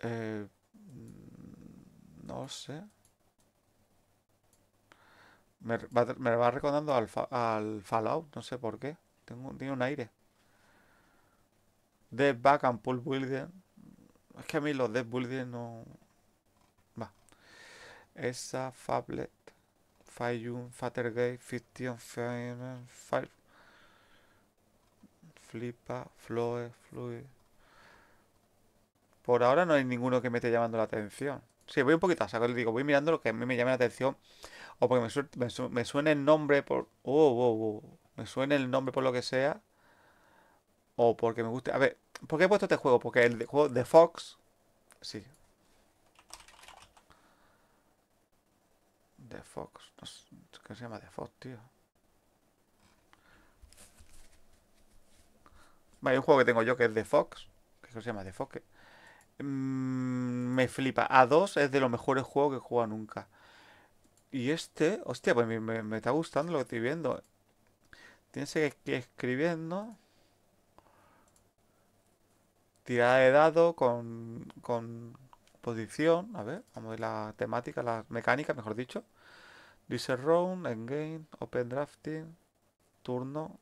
Eh, no sé. Me va, recordando al, Fallout, no sé por qué. Tengo, tiene un aire. The Back and Pull Building. Es que a mí los Death no. Va. Esa, Fablet, Fayun, Fattergate, Fiction, Fire... Flipa, Floe, Fluid. Por ahora no hay ninguno que me esté llamando la atención. Sí, voy un poquito a digo, voy mirando lo que a mí me llame la atención. O porque me, suene el nombre por. Oh, oh, oh. Me suene el nombre por lo que sea. O porque me guste. A ver, ¿Por qué he puesto este juego? Porque el juego de Fox. Sí. De Fox. No sé, ¿Qué se llama de Fox, tío? hay un juego que tengo yo que es de Fox. ¿Qué se llama de Fox. Mm, me flipa. A2 es de los mejores juegos que he jugado nunca. Y este, hostia, pues me, está gustando lo que estoy viendo. Tienes que, seguir escribiendo. Tirada de dado con, posición. A ver, vamos a ver la temática, la mecánica, mejor dicho. Dice round, endgame, open drafting, turno.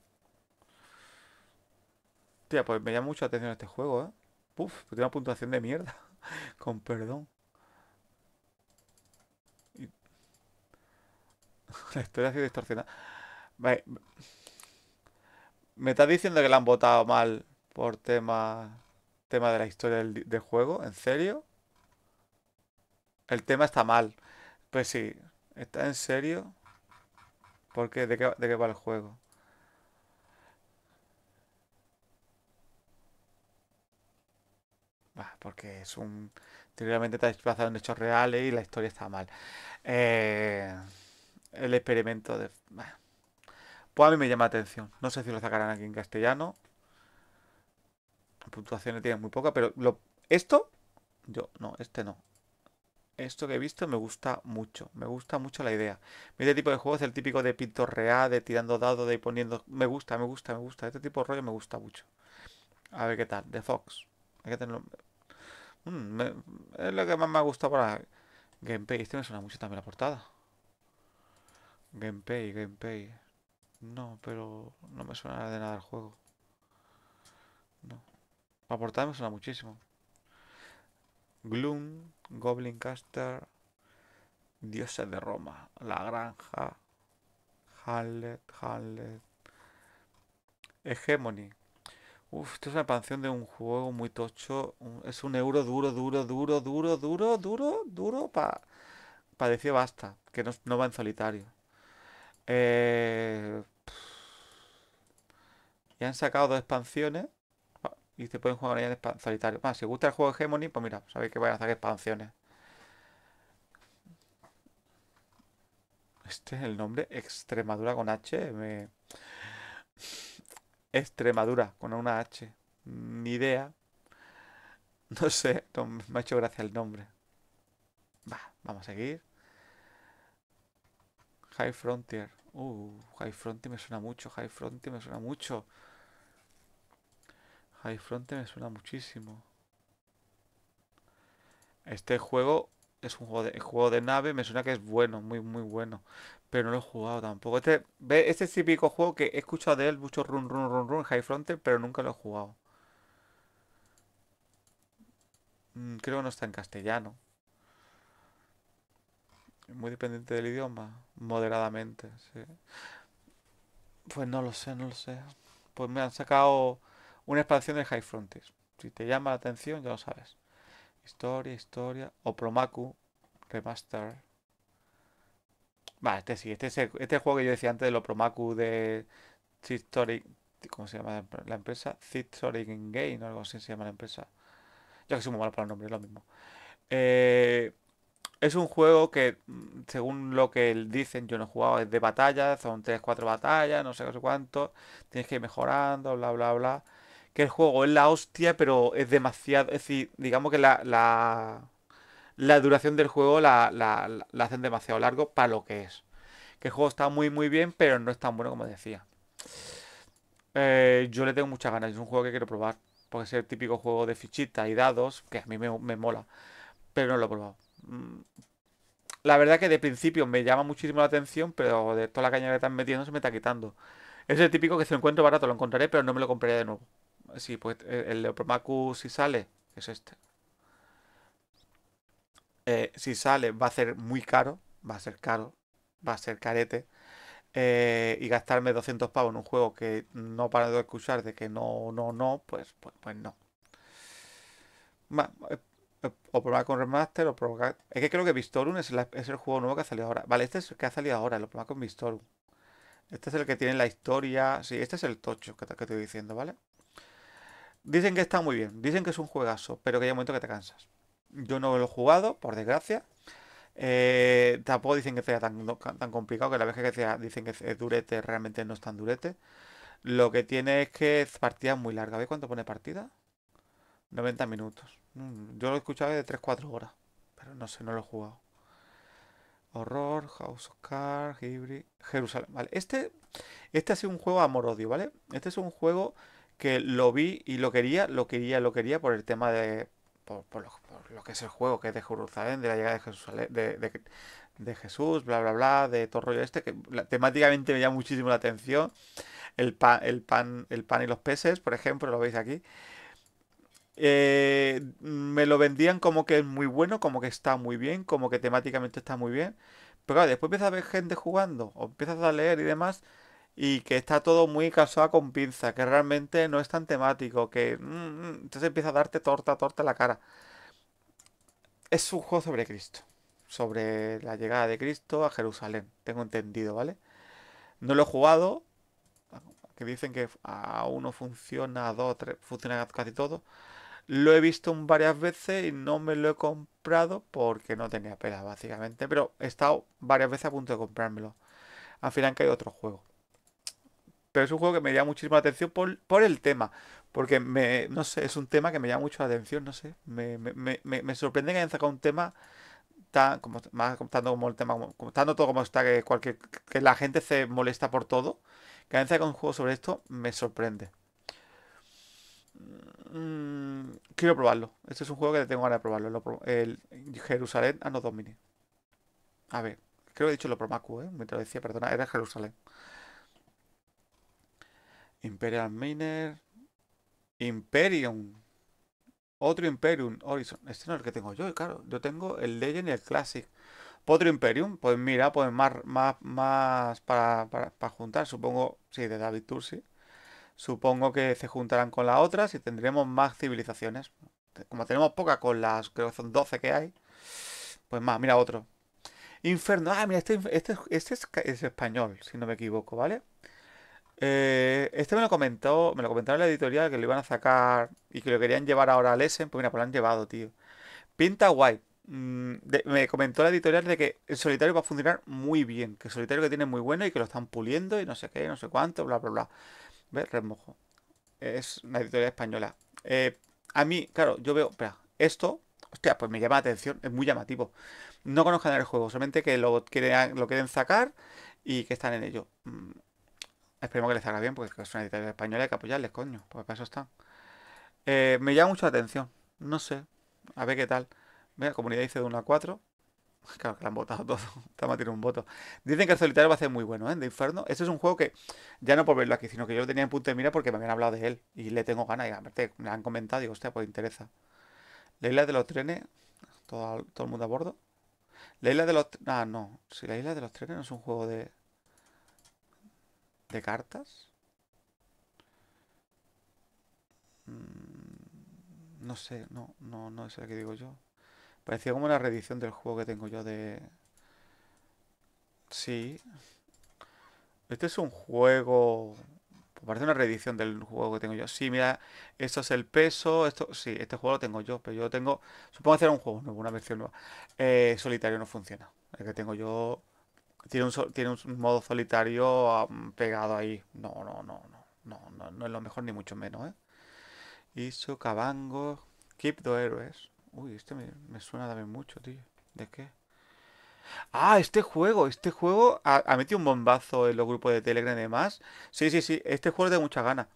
Tía, pues me llama mucho la atención este juego, ¿eh? Uf, pues tiene una puntuación de mierda. [laughs] con perdón. [laughs] la historia ha sido distorsionada. Me está diciendo que la han votado mal por temas tema de la historia del, juego, ¿en serio? El tema está mal. Pues sí, ¿está en serio? porque ¿De qué, de va el juego? Bah, porque es un... Teóricamente está desplazado en hechos reales y la historia está mal. Eh, el experimento de... Pues a mí me llama atención. No sé si lo sacarán aquí en castellano puntuaciones tiene muy poca, pero lo, esto, yo, no, este no. Esto que he visto me gusta mucho, me gusta mucho la idea. Este tipo de juegos, el típico de real de tirando dados, de poniendo... Me gusta, me gusta, me gusta. Este tipo de rollo me gusta mucho. A ver qué tal, de Fox. Hay que tenerlo... Mm, es lo que más me ha gustado para Gameplay. Este me suena mucho también la portada. Gameplay, gameplay. No, pero no me suena de nada el juego. Aportar me suena muchísimo. Gloom, Goblin Caster, Dioses de Roma, La Granja, Hallet. Hallet. Hegemony. Uf, esto es una expansión de un juego muy tocho. Es un euro duro, duro, duro, duro, duro, duro, duro para pa decir basta, que no, va en solitario. Eh, y han sacado dos expansiones y se pueden jugar allá en solitario. más si os gusta el juego de Hegemony, pues mira, sabéis que van a sacar expansiones. Este es el nombre Extremadura con H. Extremadura con una H. Ni idea. No sé, me ha hecho gracia el nombre. Va, vamos a seguir. High Frontier. Uh, High Frontier me suena mucho. High Frontier me suena mucho. High me suena muchísimo. Este juego es un juego de, juego de nave, me suena que es bueno, muy, muy bueno. Pero no lo he jugado tampoco. Este, este es típico juego que he escuchado de él mucho run, run, run, run, High pero nunca lo he jugado. Mm, creo que no está en castellano. Muy dependiente del idioma. Moderadamente, sí. Pues no lo sé, no lo sé. Pues me han sacado una expansión de High Frontiers Si te llama la atención, ya lo sabes. Historia, historia. O Promacu Remaster. Vale, este sí, este es este juego que yo decía antes de lo Promacu de Historic. ¿Cómo se llama la empresa? Citoric Game o algo así se llama la empresa. Yo que soy muy malo para el nombre, es lo mismo. Eh, es un juego que, mm, según lo que dicen, yo no he jugado, es de batalla, son 3, 4 batallas, no sé, no sé cuánto, tienes que ir mejorando, bla, bla, bla que el juego es la hostia, pero es demasiado. Es decir, digamos que la, duración del juego la, hacen demasiado largo para lo que es. Que el juego está muy, muy bien, pero no es tan bueno como decía. Eh, yo le tengo muchas ganas, es un juego que quiero probar. Porque es el típico juego de fichitas y dados, que a mí me, mola. Pero no lo he probado. Mm, la verdad que de principio me llama muchísimo la atención, pero de toda la caña que están metiendo se me está quitando. Es el típico que se lo encuentro barato lo encontraré, pero no me lo compraré de nuevo. Sí, pues el si sale, es este. Eh, si sale va a ser muy caro, va a ser caro, va a ser carete. Eh, y gastarme 200 pavos en un juego que no parado de escuchar de que no, no, no, pues, pues, pues no. Eh, o probar con remaster o probar... Es que creo que Vistorum es, es el juego nuevo que ha salido ahora. Vale, este es el que ha salido ahora, el probé con Vistorum. Este es el que tiene la historia. Sí, este es el tocho que que te estoy diciendo, ¿vale? Dicen que está muy bien, dicen que es un juegazo, pero que hay un momento que te cansas. Yo no lo he jugado, por desgracia. Eh, tampoco dicen que sea tan, tan complicado, que la vez que sea, dicen que es durete, realmente no es tan durete. Lo que tiene es que es partida muy larga. ¿Veis cuánto pone partida? 90 minutos. Mm, yo lo he escuchado de 3-4 horas, pero no sé, no lo he jugado. Horror, House of Cards, Hybrid, Jerusalén. Vale, este, este ha sido un juego amor-odio, ¿vale? Este es un juego que lo vi y lo quería, lo quería, lo quería por el tema de. por, lo, que es el juego, que es de Jerusalén, de la llegada de Jesús, de, Jesús, bla, bla, bla, de todo rollo este, que temáticamente me llama muchísimo la atención. El pan, el pan, el pan y los peces, por ejemplo, lo veis aquí. Eh, me lo vendían como que es muy bueno, como que está muy bien, como que temáticamente está muy bien. Pero claro, después empiezas a ver gente jugando, o empiezas a leer y demás, y que está todo muy casado con pinza, que realmente no es tan temático, que mm, mm, entonces empieza a darte torta, torta la cara. Es un juego sobre Cristo, sobre la llegada de Cristo a Jerusalén, tengo entendido, ¿vale? No lo he jugado, que dicen que a uno funciona, a dos, tres, funciona casi todo. Lo he visto varias veces y no me lo he comprado porque no tenía pelas, básicamente, pero he estado varias veces a punto de comprármelo. Al final que hay otro juego. Pero es un juego que me llama muchísima atención por, el tema. Porque me, no sé, es un tema que me llama mucho la atención, no sé. Me, me, me, me sorprende que hayan sacado un tema tan, como, más tanto como el tema, todo como está, que cualquier, que la gente se molesta por todo. Que hayan sacado un juego sobre esto me sorprende. Mm, quiero probarlo. Este es un juego que tengo ganas de probarlo. el Jerusalén Anno Domini. A ver, creo que he dicho lo promacu, ¿eh? mientras decía, perdona, era Jerusalén. Imperial Miner. Imperium. Otro Imperium Horizon. Este no es el que tengo yo, claro. Yo tengo el Legend y el Classic. Otro Imperium, pues mira, pues más, más, más para, juntar, supongo, sí, de David Tursi. Supongo que se juntarán con las otras y tendremos más civilizaciones. Como tenemos pocas con las, creo que son 12 que hay, pues más, mira otro. Inferno, ah, mira, este, este, este es español, si no me equivoco, ¿vale? Eh, este me lo comentó, me lo comentaron la editorial que lo iban a sacar y que lo querían llevar ahora al Essen, pues mira, pues lo han llevado, tío. Pinta guay. Mm, me comentó la editorial de que el solitario va a funcionar muy bien, que el solitario que tiene muy bueno y que lo están puliendo y no sé qué, no sé cuánto, bla, bla, bla. ¿Ves? Remojo. Es una editorial española. Eh, a mí, claro, yo veo, espera, esto, hostia, pues me llama la atención, es muy llamativo. No conozcan el juego, solamente que lo quieren, sacar y que están en ello. Mm, Esperemos que les haga bien, porque es una editorial española hay que apoyarles, coño. Pues para eso están. Eh, me llama mucho la atención. No sé. A ver qué tal. Mira, comunidad dice de 1 a 4. [laughs] Claro que la han votado todo. [laughs] Tama tiene un voto. Dicen que el solitario va a ser muy bueno, ¿eh? De Inferno. Este es un juego que, ya no por verlo aquí, sino que yo lo tenía en punto de mira porque me habían hablado de él. Y le tengo ganas. Y aparte, me han comentado. Y digo, hostia, pues interesa. La isla de los trenes. Todo, todo el mundo a bordo. La isla de los. Ah, no. Si la isla de los trenes no es un juego de de cartas. Mm, no sé, no, no, no es el que digo yo. Parecía como una reedición del juego que tengo yo de... Sí. Este es un juego... Parece una reedición del juego que tengo yo. Sí, mira, esto es el peso. Esto, sí, este juego lo tengo yo, pero yo tengo... Supongo hacer un juego nuevo, una versión nueva. Eh, solitario no funciona. El que tengo yo tiene un, tiene un modo solitario um, pegado ahí. No, no, no, no. No, no, no es lo mejor ni mucho menos, ¿eh? Iso, Cabango, Keep the heroes. Uy, este me, suena también mucho, tío. ¿De qué? Ah, este juego, este juego ha, metido un bombazo en los grupos de Telegram y demás. Sí, sí, sí, este juego es de mucha ganas.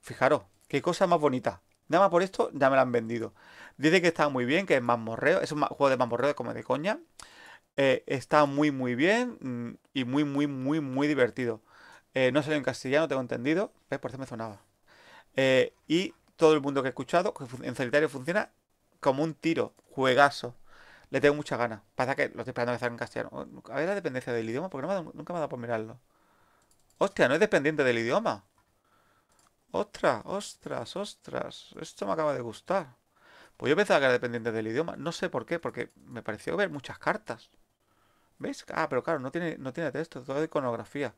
Fijaros, qué cosa más bonita. Nada más por esto ya me lo han vendido. Dice que está muy bien, que es más morreo. es un juego de mamorreo como de coña. Eh, está muy muy bien mm, y muy muy muy muy divertido. Eh, no salió en castellano, tengo entendido, es por eso me sonaba. Eh, y todo el mundo que he escuchado, en solitario funciona como un tiro, juegazo. Le tengo mucha ganas. Pasa que lo estoy esperando que en castellano. Oh, a ver la dependencia del idioma, porque nunca me ha dado por mirarlo. Hostia, no es dependiente del idioma. Ostras, ostras, ostras. Esto me acaba de gustar. Pues yo pensaba que era dependiente del idioma. No sé por qué, porque me pareció ver muchas cartas. ¿Veis? Ah, pero claro, no tiene, no tiene texto, todo de iconografía.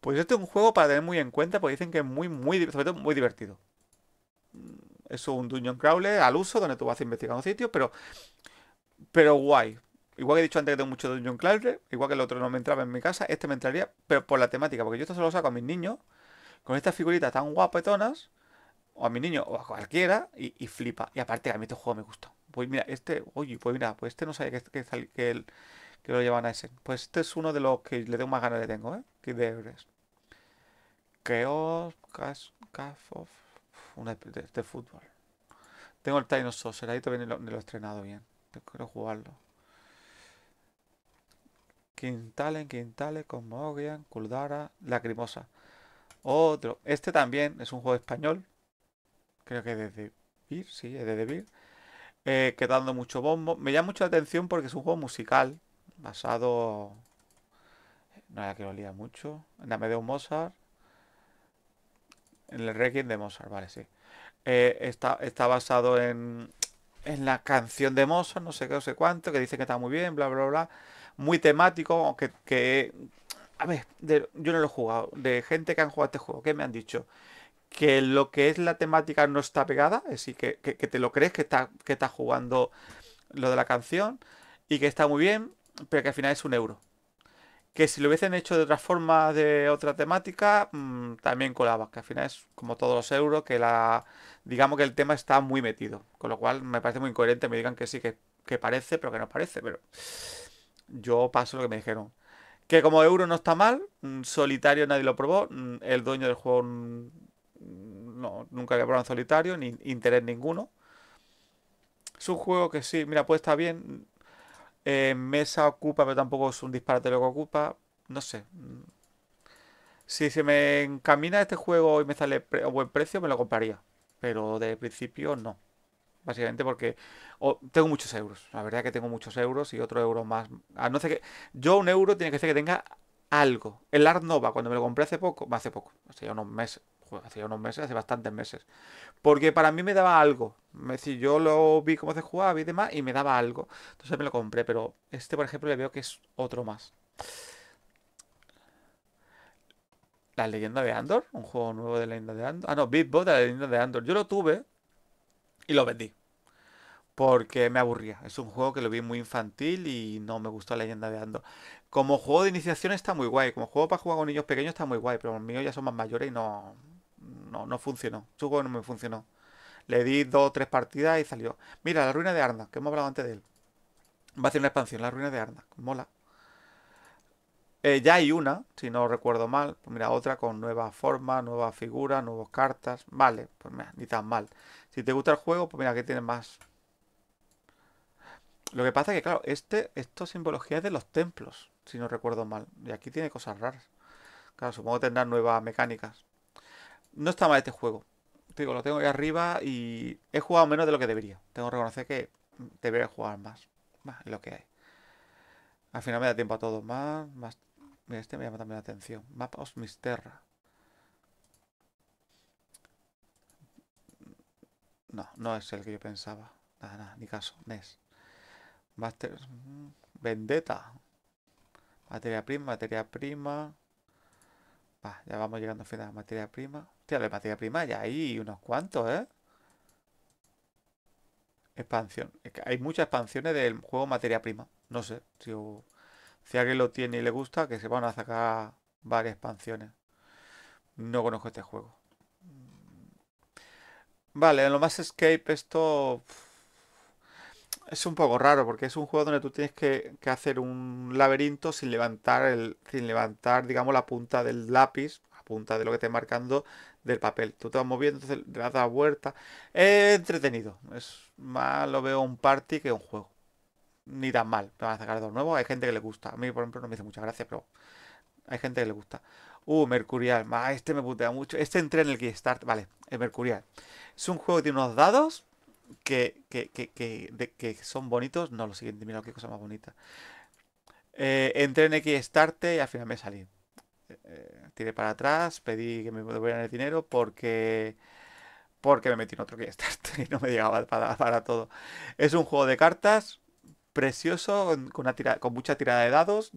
Pues este es un juego para tener muy en cuenta, porque dicen que es muy, muy, sobre todo muy divertido. Mm, es un dungeon crawler al uso, donde tú vas a investigar investigando sitios, pero, pero guay. Igual que he dicho antes que tengo mucho dungeon crawler, igual que el otro no me entraba en mi casa, este me entraría, pero por la temática, porque yo esto solo saco a mis niños, con estas figuritas tan guapetonas, o a mi niño, o a cualquiera, y, flipa. Y aparte, a mí este juego me gusta. Pues mira, este, oye, pues mira, pues este no sabía que, que, que lo llevan a ese. Pues este es uno de los que le tengo más ganas de tengo, ¿eh? Que de Everest. os Kafov, una de, de, fútbol. Tengo el Tino Saucer, ahí también lo, he estrenado bien. Quiero jugarlo. Quintalen, Quintale, Cosmogian, Kuldara, Lacrimosa. Otro. Este también es un juego español. Creo que es de Vir, sí, es de Vir. Eh, Quedando mucho bombo. Me llama mucho la atención porque es un juego musical. Basado... No que lo lía mucho. En Mozart. el Requiem de Mozart, vale, sí. Eh, está, está basado en, en la canción de Mozart, no sé qué, no sé cuánto, que dice que está muy bien, bla, bla, bla. Muy temático, que... A ver, yo no lo he jugado. De gente que han jugado este juego, ¿qué me han dicho? Que lo que es la temática no está pegada, es decir, que, te lo crees que está que está jugando lo de la canción y que está muy bien, pero que al final es un euro. Que si lo hubiesen hecho de otra forma, de otra temática, mm, también colaba, que al final es como todos los euros, que la digamos que el tema está muy metido. Con lo cual me parece muy incoherente, me digan que sí, que, parece, pero que no parece, pero yo paso lo que me dijeron. Que como euro no está mal, mm, solitario nadie lo probó, mm, el dueño del juego no, nunca le probado en solitario, ni interés ninguno. Es un juego que sí, mira, puede estar bien, mesa ocupa, pero tampoco es un disparate lo que ocupa. No sé. Si se me encamina este juego y me sale a buen precio, me lo compraría. Pero de principio no. Básicamente porque tengo muchos euros. La verdad que tengo muchos euros y otro euro más. A no sé que. Yo un euro tiene que ser que tenga algo. El Art Nova, cuando me lo compré hace poco, hace poco, hace ya unos meses, pues, hace unos meses, hace bastantes meses. Porque para mí me daba algo. decir, yo lo vi cómo se jugaba, y demás y me daba algo. Entonces me lo compré, pero este, por ejemplo, le veo que es otro más. La leyenda de Andor, un juego nuevo de la leyenda de Andor. Ah, no, Bitbot de la leyenda de Andor. Yo lo tuve y lo vendí. Porque me aburría. Es un juego que lo vi muy infantil y no me gustó la leyenda de Andor. Como juego de iniciación está muy guay. Como juego para jugar con niños pequeños está muy guay. Pero los míos ya son más mayores y no, no, no funcionó. Su no me funcionó. Le di dos o tres partidas y salió. Mira, la ruina de Arna, que hemos hablado antes de él. Va a hacer una expansión, la ruina de Arna. Mola. Eh, ya hay una, si no recuerdo mal. Pues mira, otra con nueva forma Nueva figura, nuevas cartas. Vale, pues mira, ni tan mal. Si te gusta el juego, pues mira, que tiene más. Lo que pasa es que, claro, este, esto simbología de los templos, si no recuerdo mal. Y aquí tiene cosas raras. Claro, supongo que tendrán nuevas mecánicas. No está mal este juego. digo, lo tengo ahí arriba y he jugado menos de lo que debería. Tengo que reconocer que debería jugar más. Más lo que hay. Al final me da tiempo a todo. Más, más. este me llama también la atención. Map of No, no es el que yo pensaba. Nada, nada, ni caso. NES. Master... Mm, Vendetta. Materia prima, materia prima ya vamos llegando al final. de Materia prima. Hostia, de materia prima ya hay unos cuantos, ¿eh? Expansión. hay muchas expansiones del juego materia prima. No sé. Si, si alguien lo tiene y le gusta, que se van a sacar varias expansiones. No conozco este juego. Vale, en lo más escape esto es un poco raro porque es un juego donde tú tienes que, hacer un laberinto sin levantar, el, sin levantar, digamos, la punta del lápiz, la punta de lo que esté marcando del papel. Tú te vas moviendo, entonces le das la vuelta. entretenido. Es más, lo veo un party que un juego. Ni tan mal. Me van a sacar dos nuevos. Hay gente que le gusta. A mí, por ejemplo, no me dice mucha gracia pero hay gente que le gusta. Uh, Mercurial. este me putea mucho. Este entré en el Kickstarter. Vale, el Mercurial. Es un juego que tiene unos dados que, que, que, que, que son bonitos. No, lo siguiente, mira qué cosa más bonita. Eh, entré en X-Starte y al final me salí. Eh, tiré para atrás, pedí que me devolvieran el dinero porque porque me metí en otro Kickstarter [laughs] y no me llegaba para, todo. Es un juego de cartas precioso, con, una con mucha tirada de dados,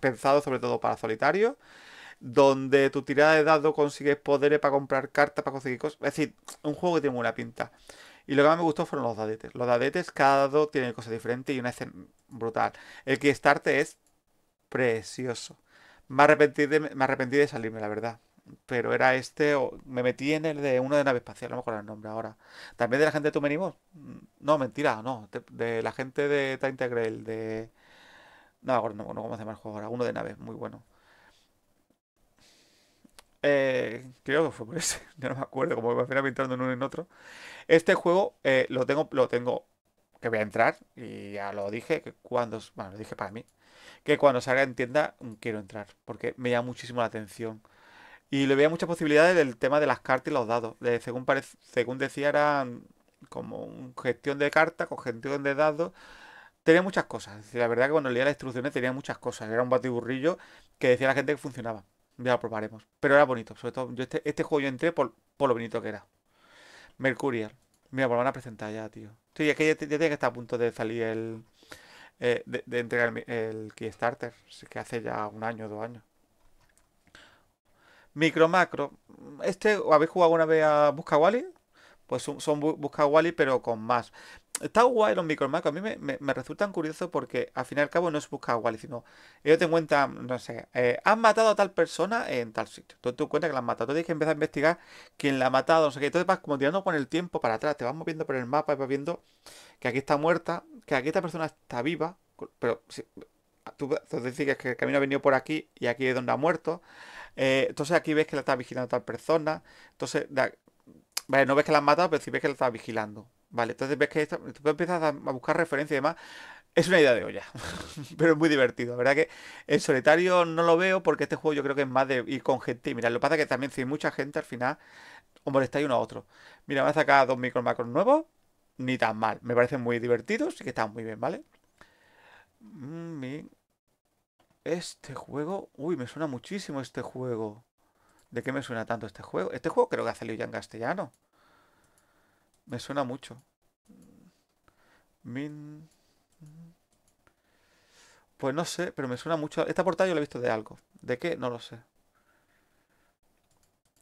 pensado sobre todo para solitario, donde tu tirada de dados consigues poderes para comprar cartas, para conseguir cosas. Es decir, un juego que tiene buena pinta. Y lo que más me gustó fueron los dadetes. Los dadetes, cada dos tiene cosas diferentes y una escena brutal. El keystart es precioso. Me arrepentí de, me arrepentí de salirme, la verdad. Pero era este, o me metí en el de uno de nave espacial, no me acuerdo el nombre ahora. También de la gente de Tumenimos. Mm, no, mentira, no. De, la gente de Time de. No, no, no, no cómo se llama el juego ahora. Uno de naves, muy bueno. Eh, creo que fue por ese, [laughs] no me acuerdo, como a final entrando en uno en otro. Este juego eh, lo tengo, lo tengo, que voy a entrar, y ya lo dije, que cuando, bueno, lo dije para mí, que cuando salga en tienda mm, quiero entrar, porque me llama muchísimo la atención. Y le veía muchas posibilidades del tema de las cartas y los dados. según, parece, según decía, eran como un gestión de cartas con gestión de dados. Tenía muchas cosas. La verdad que cuando leía las instrucciones tenía muchas cosas. Era un batiburrillo que decía la gente que funcionaba. Ya lo probaremos. Pero era bonito, sobre todo. Yo este, este juego yo entré por, lo bonito que era. Mercurial. Mira, pues lo van a presentar ya, tío. Sí, que ya, ya tiene que estar a punto de salir el. Eh, de, entregar el, el Kickstarter. Que hace ya un año, dos años. Micro Macro. Este, ¿habéis jugado una vez a Busca Wally? pues son, son busca Wally, pero con más. Está guay los Mac, a mí me, resultan curiosos porque al fin y al cabo no es busca Wally, sino ellos te cuentan, no sé, eh, han matado a tal persona en tal sitio. Tú te cuentas que la han matado, tú tienes que empezar a investigar quién la ha matado, Entonces vas como tirando con el tiempo para atrás, te vas moviendo por el mapa y vas viendo que aquí está muerta, que aquí esta persona está viva, pero si, tú, te dices que el camino ha venido por aquí y aquí es donde ha muerto. Eh, entonces aquí ves que la está vigilando tal persona. Entonces, Vale, no ves que la han matado, pero sí ves que la estaba vigilando. Vale, entonces ves que tú empiezas a buscar referencia y demás. Es una idea de olla, [laughs] pero es muy divertido. La verdad que en solitario no lo veo porque este juego yo creo que es más de ir con gente. Mira, lo que pasa es que también si hay mucha gente al final os molestáis uno a otro. Mira, me han sacado dos micro macros nuevos, ni tan mal. Me parecen muy divertidos y que están muy bien, ¿vale? Mm, este juego... Uy, me suena muchísimo este juego. ¿De qué me suena tanto este juego? Este juego creo que ha salido ya en castellano. Me suena mucho. Min... Pues no sé, pero me suena mucho. Esta portada yo la he visto de algo. ¿De qué? No lo sé.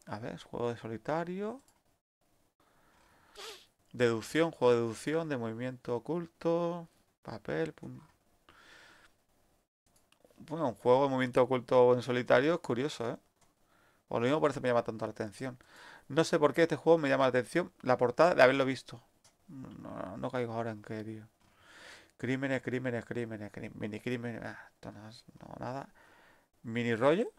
A ver, juego de solitario. Deducción, juego de deducción, de movimiento oculto. Papel, pum. Bueno, un juego de movimiento oculto en solitario es curioso, ¿eh? O lo mismo por eso me llama tanto la atención. No sé por qué este juego me llama la atención la portada de haberlo visto. No, caigo ahora en qué, tío. Crímenes, crímenes, crímenes, mini crímenes. Ah, no, nada. Mini rollo.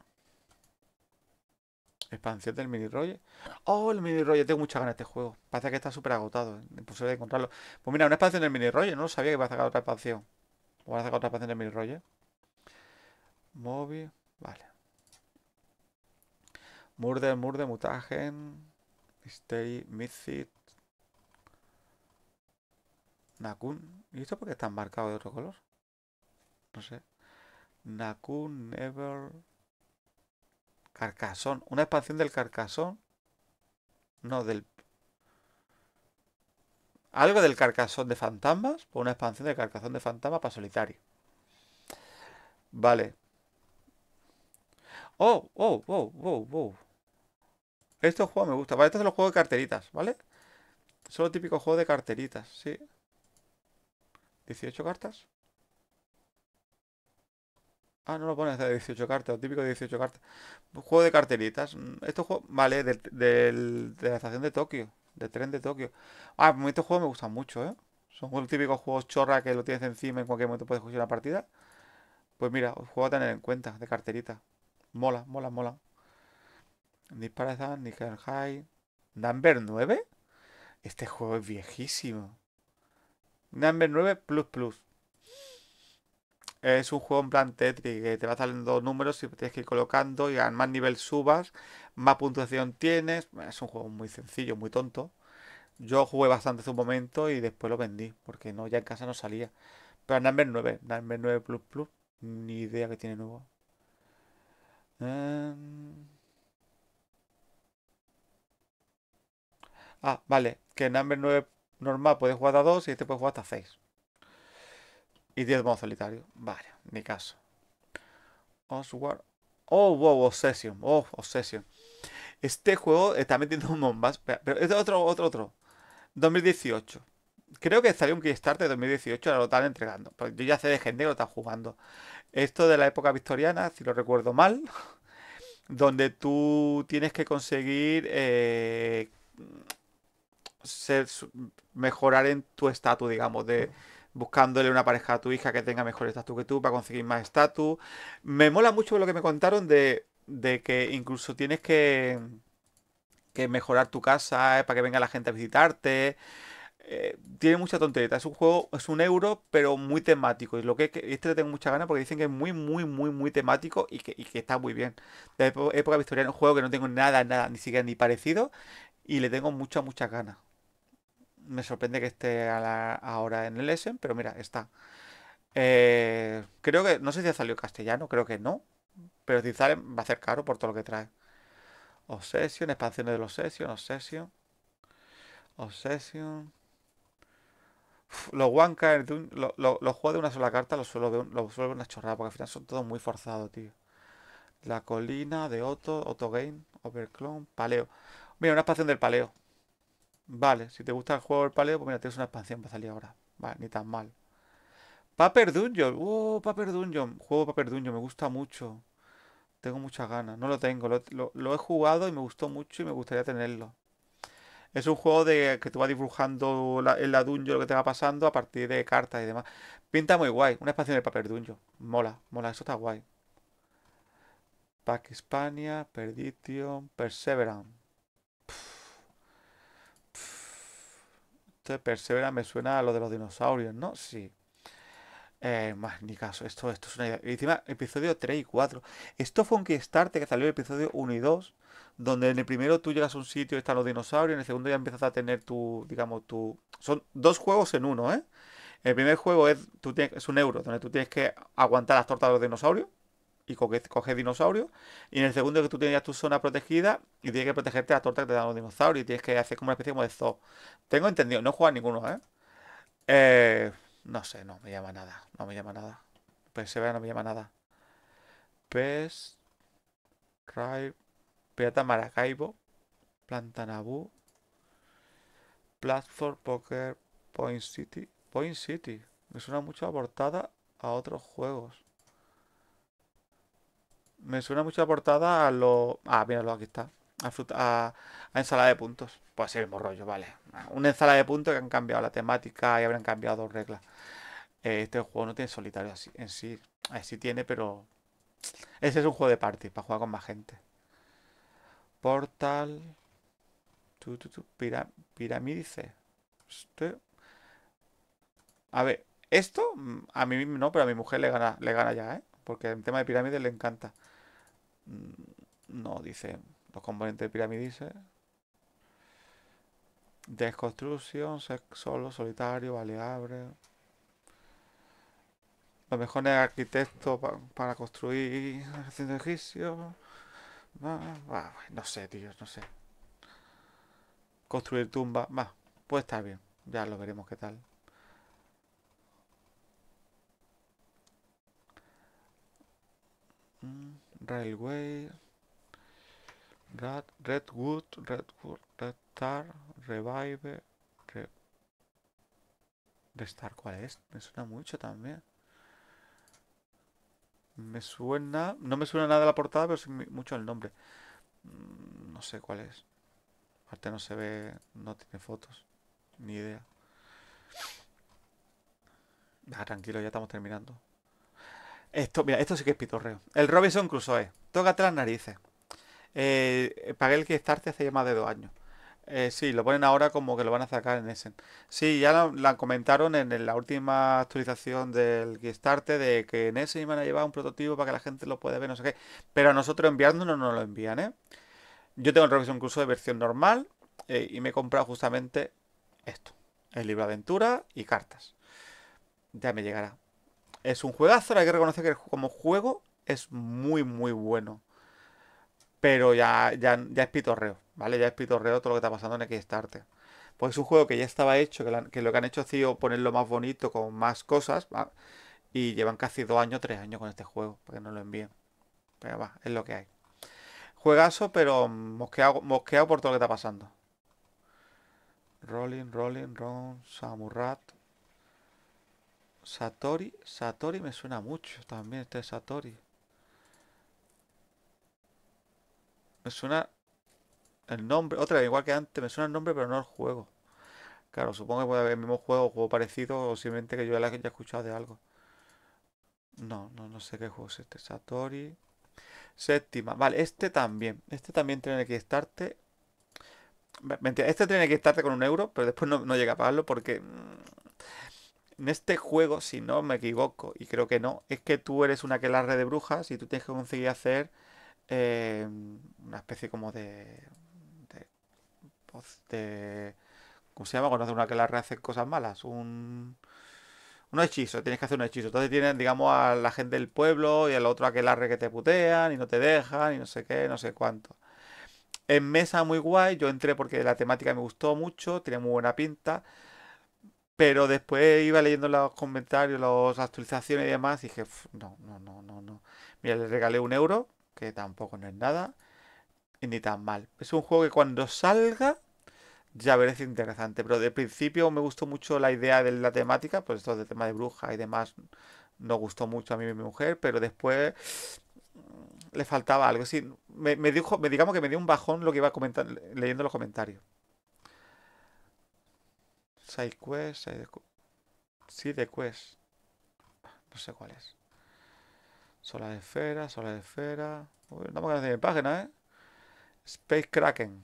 Expansión del mini rollo. Oh, el mini rollo. Tengo muchas ganas de este juego. Parece que está súper agotado. ¿eh? Imposible de encontrarlo. Pues mira, una expansión del mini rollo. No lo sabía que iba a sacar otra expansión. O a sacar otra expansión del mini rollo. Móvil. Vale. Murder, de mutagen. Stay, Mythic. Nakun. ¿Y esto por qué está marcado de otro color? No sé. Nakun, Never. Carcasón. Una expansión del Carcasón. No, del. Algo del Carcasón de Fantasmas. O pues una expansión del Carcasón de Fantasmas para solitario. Vale. Oh, oh, oh, oh, oh. Estos juego me gusta. Vale, este es el juego de carteritas, ¿vale? Solo típico juego de carteritas, sí. 18 cartas. Ah, no lo pones de 18 cartas, típico de 18 cartas. Juego de carteritas. Mm, este juego, vale, de la estación de Tokio, De tren de Tokio. Ah, estos juegos me gustan mucho, ¿eh? Son los típicos juegos chorra que lo tienes encima en cualquier momento puedes jugar una partida. Pues mira, os juego a tener en cuenta, de carterita. Mola, mola, mola. Ni Parazan, ni High. Number 9? Este juego es viejísimo. Number 9 Plus Plus. Es un juego en plan Tetris que te va saliendo números y tienes que ir colocando y al más nivel subas, más puntuación tienes. Es un juego muy sencillo, muy tonto. Yo jugué bastante hace un momento y después lo vendí porque no ya en casa no salía. Pero Number 9, Number 9 Plus Plus, ni idea que tiene nuevo. Em, Ah, vale, que en Number 9 normal puedes jugar a 2 y este puedes jugar hasta 6. Y 10 modo solitario. Vale, ni caso. Osward. Oh, wow, Obsession. Oh, Obsession. Este juego está metiendo un bombas. Pero es otro, otro, otro. 2018. Creo que salió un Kickstarter de 2018, ahora lo están entregando. Pues yo ya sé de gente que lo está jugando. Esto de la época victoriana, si lo recuerdo mal, [laughs] donde tú tienes que conseguir eh, ser, mejorar en tu estatus, digamos, de buscándole una pareja a tu hija que tenga mejor estatus que tú para conseguir más estatus. Me mola mucho lo que me contaron de, que incluso tienes que, que mejorar tu casa eh, para que venga la gente a visitarte. Eh, tiene mucha tontería Es un juego, es un euro, pero muy temático. Y lo que, que este le tengo mucha ganas porque dicen que es muy, muy, muy, muy temático y que, está muy bien. De época victoriana, un juego que no tengo nada, nada, ni siquiera ni parecido. Y le tengo muchas, muchas ganas me sorprende que esté ahora en el Essen, pero mira, está. Eh, creo que, no sé si ha salido castellano, creo que no. Pero si sale, va a ser caro por todo lo que trae. Obsession, expansiones de los Obsession, Obsession. Obsession. los One los juegos de una sola carta los suelo, ver, los una chorrada, porque al final son todos muy forzados, tío. La colina de Otto, Otto Game, Overclone, Paleo. Mira, una expansión del Paleo. Vale, si te gusta el juego del paleo, pues mira, tienes una expansión para salir ahora. Vale, ni tan mal. Paper Dungeon. ¡Oh, Paper Dungeon! Juego Paper Dungeon, me gusta mucho. Tengo muchas ganas. No lo tengo. Lo, he jugado y me gustó mucho y me gustaría tenerlo. Es un juego de que tú vas dibujando la, en la dungeon lo que te va pasando a partir de cartas y demás. Pinta muy guay. Una expansión de Paper Dungeon. Mola, mola. Eso está guay. Pack Hispania, Perdition, Perseverance. Persevera me suena a lo de los dinosaurios, ¿no? Sí. Eh, más ni caso, esto, esto es una idea. Y encima, episodio 3 y 4. Esto fue un Kickstarter que salió el episodio 1 y 2, donde en el primero tú llegas a un sitio y están los dinosaurios, en el segundo ya empiezas a tener tu, digamos, tu... Son dos juegos en uno, ¿eh? El primer juego es, tú tienes, es un euro, donde tú tienes que aguantar las tortas de los dinosaurios y coges, coges dinosaurios. Y en el segundo que tú tenías tu zona protegida y tienes que protegerte a la torta que te dan los dinosaurios y tienes que hacer como una especie de zoo. Tengo entendido, no juega ninguno, ¿eh? ¿eh? No sé, no me llama nada, no me llama nada. Persevera no me llama nada. Pes, Rai, Pirata Maracaibo, Planta Platform Poker, Point City. Point City, me suena mucho a a otros juegos. Me suena mucho la portada a lo. Ah, lo aquí está. A, ensalada de puntos. Pues el mismo rollo, vale. Una ensalada de puntos que han cambiado la temática y habrán cambiado reglas. Eh, este juego no tiene solitario así, en sí. sí tiene, pero. Ese es un juego de party, para jugar con más gente. Portal. Tu, tu, tu. Este. A ver, esto mm, a mí no, pero a mi mujer le gana, le gana ya, ¿eh? Porque el tema de pirámides le encanta. Mm, no, dice los componentes de piramidices. Desconstrucción, solo, solitario, abre Los mejores arquitectos arquitecto para construir haciendo egipcio. no sé, tío, no sé. Construir tumba. Va, puede estar bien. Ya lo veremos qué tal. Mm. Railway, Red, Redwood, Redwood, Red Star, Revive, Red Star, ¿cuál es? Me suena mucho también. Me suena... No me suena nada la portada, pero sí mucho el nombre. Mm, no sé cuál es. Aparte no se ve... No tiene fotos. Ni idea. Ah, tranquilo, ya estamos terminando. Esto, esto sí que es pitorreo. El Robinson Crusoe. Tócate las narices. Eh, pagué el Kickstarter hace ya más de dos años. Eh, sí, lo ponen ahora como que lo van a sacar en Essen. Sí, ya la, comentaron en, la última actualización del Kickstarter de que en Essen iban a llevar un prototipo para que la gente lo pueda ver, no sé qué. Pero a nosotros enviándonos no lo envían, ¿eh? Yo tengo el Robinson Crusoe de versión normal eh, y me he comprado justamente esto. El libro de aventura y cartas. Ya me llegará. Es un juegazo, hay que reconocer que como juego es muy, muy bueno. Pero ya, ya, ya es pitorreo, ¿vale? Ya es pitorreo todo lo que está pasando en Kickstarter. Pues es un juego que ya estaba hecho, que, lo que han hecho ha sido ponerlo más bonito, con más cosas, y llevan casi dos años, tres años con este juego, porque no lo envían. Pero va, es lo que hay. Juegazo, pero mosqueado, mosqueado por todo lo que está pasando. Rolling, rolling, Ron Samurat. Satori. Satori me suena mucho también, este Satori. Me suena el nombre. Otra vez, igual que antes, me suena el nombre, pero no el juego. Claro, supongo que puede haber el mismo juego, o juego parecido, o simplemente que yo ya haya escuchado de algo. No, no, no sé qué juego es este. Satori. Séptima. Vale, este también. Este también tiene que estarte. Mentira, este tiene que estarte con un euro, pero después no, no llega a pagarlo porque mm, en este juego, si no me equivoco, y creo que no, es que tú eres una aquelarre de brujas y tú tienes que conseguir hacer em, una especie como de, de, ¿Cómo se llama? Cuando hace una aquelarre hace cosas malas. Un. Un hechizo, tienes que hacer un hechizo. Entonces tienen digamos, a la gente del pueblo y al otro aquelarre que te putean y no te dejan y no sé qué, no sé cuánto. En mesa muy guay, yo entré porque la temática me gustó mucho, tiene muy buena pinta. Pero después iba leyendo los comentarios, las actualizaciones y demás, y dije, no, no, no, no, no. Mira, le regalé un euro, que tampoco no es nada, y ni tan mal. Es un juego que cuando salga, ya verás interesante. Pero de principio me gustó mucho la idea de la temática, pues esto de tema de bruja y demás, no gustó mucho a mí y a mi mujer, pero después mm, le faltaba algo. Sí, me, dijo, me, digamos que me dio un bajón lo que iba comentando, leyendo los comentarios. Side quest, de quest. No sé cuál es. Sola de esfera, sola de esfera. no me de mi página, ¿eh? Space Kraken.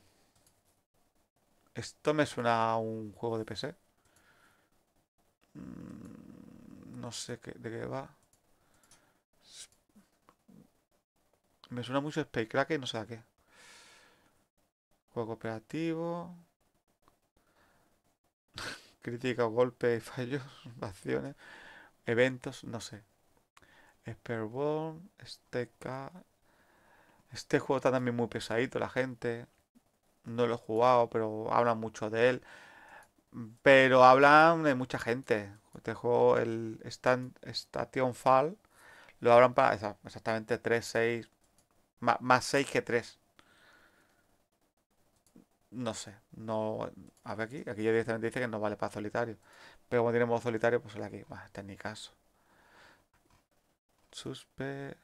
Esto me suena a un juego de PC. Mm, no sé qué, de qué va. Me suena mucho Space Kraken, no sé a qué. Juego operativo críticas, golpes fallos, [laughs] acciones, eventos, no sé. Esperborn, este Este juego está también muy pesadito, la gente. No lo he jugado, pero hablan mucho de él. Pero hablan de mucha gente. Este juego, el Stand, Station Fall, lo hablan para exactamente 3, 6, más 6 que 3. No sé, no. A ver aquí, aquí ya directamente dice que no vale para solitario. Pero como tiene modo solitario, pues sale aquí. Bah, este en mi caso. Suspe.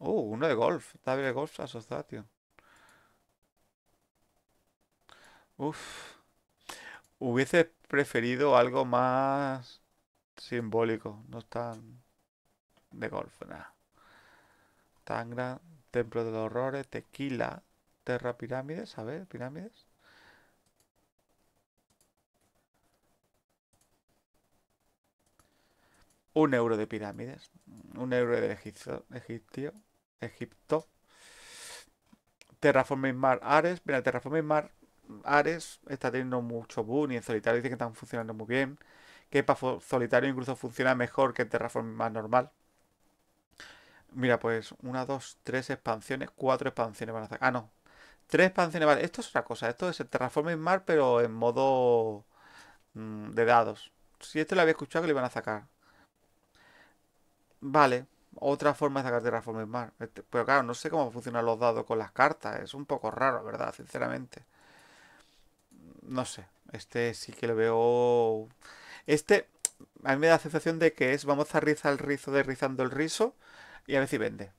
Uh, uno de golf.
David de golf asociación. Uf. Hubiese preferido algo más simbólico. No tan de golf, nada. Tan grande. Templo de los Horrores, Tequila, Terra Pirámides, a ver, pirámides. Un euro de pirámides, un euro de Egipto, Egipto, Egipto. Mar Ares, mira, Terraformes Mar Ares está teniendo mucho boom y en solitario dice que están funcionando muy bien. Que para solitario incluso funciona mejor que en Mar normal. Mira, pues una, dos, tres expansiones, cuatro expansiones van a sacar. Ah, no. Tres expansiones, vale. Esto es otra cosa. Esto es el Transformers Mar, pero en modo mm, de dados. Si esto lo había escuchado que lo iban a sacar. Vale. Otra forma de sacar Terraforming Mar. Este, pero claro, no sé cómo funcionan los dados con las cartas. Es un poco raro, ¿verdad? Sinceramente. No sé. Este sí que lo veo... Este a mí me da la sensación de que es vamos a rizar el rizo de el rizo y a ver si vende.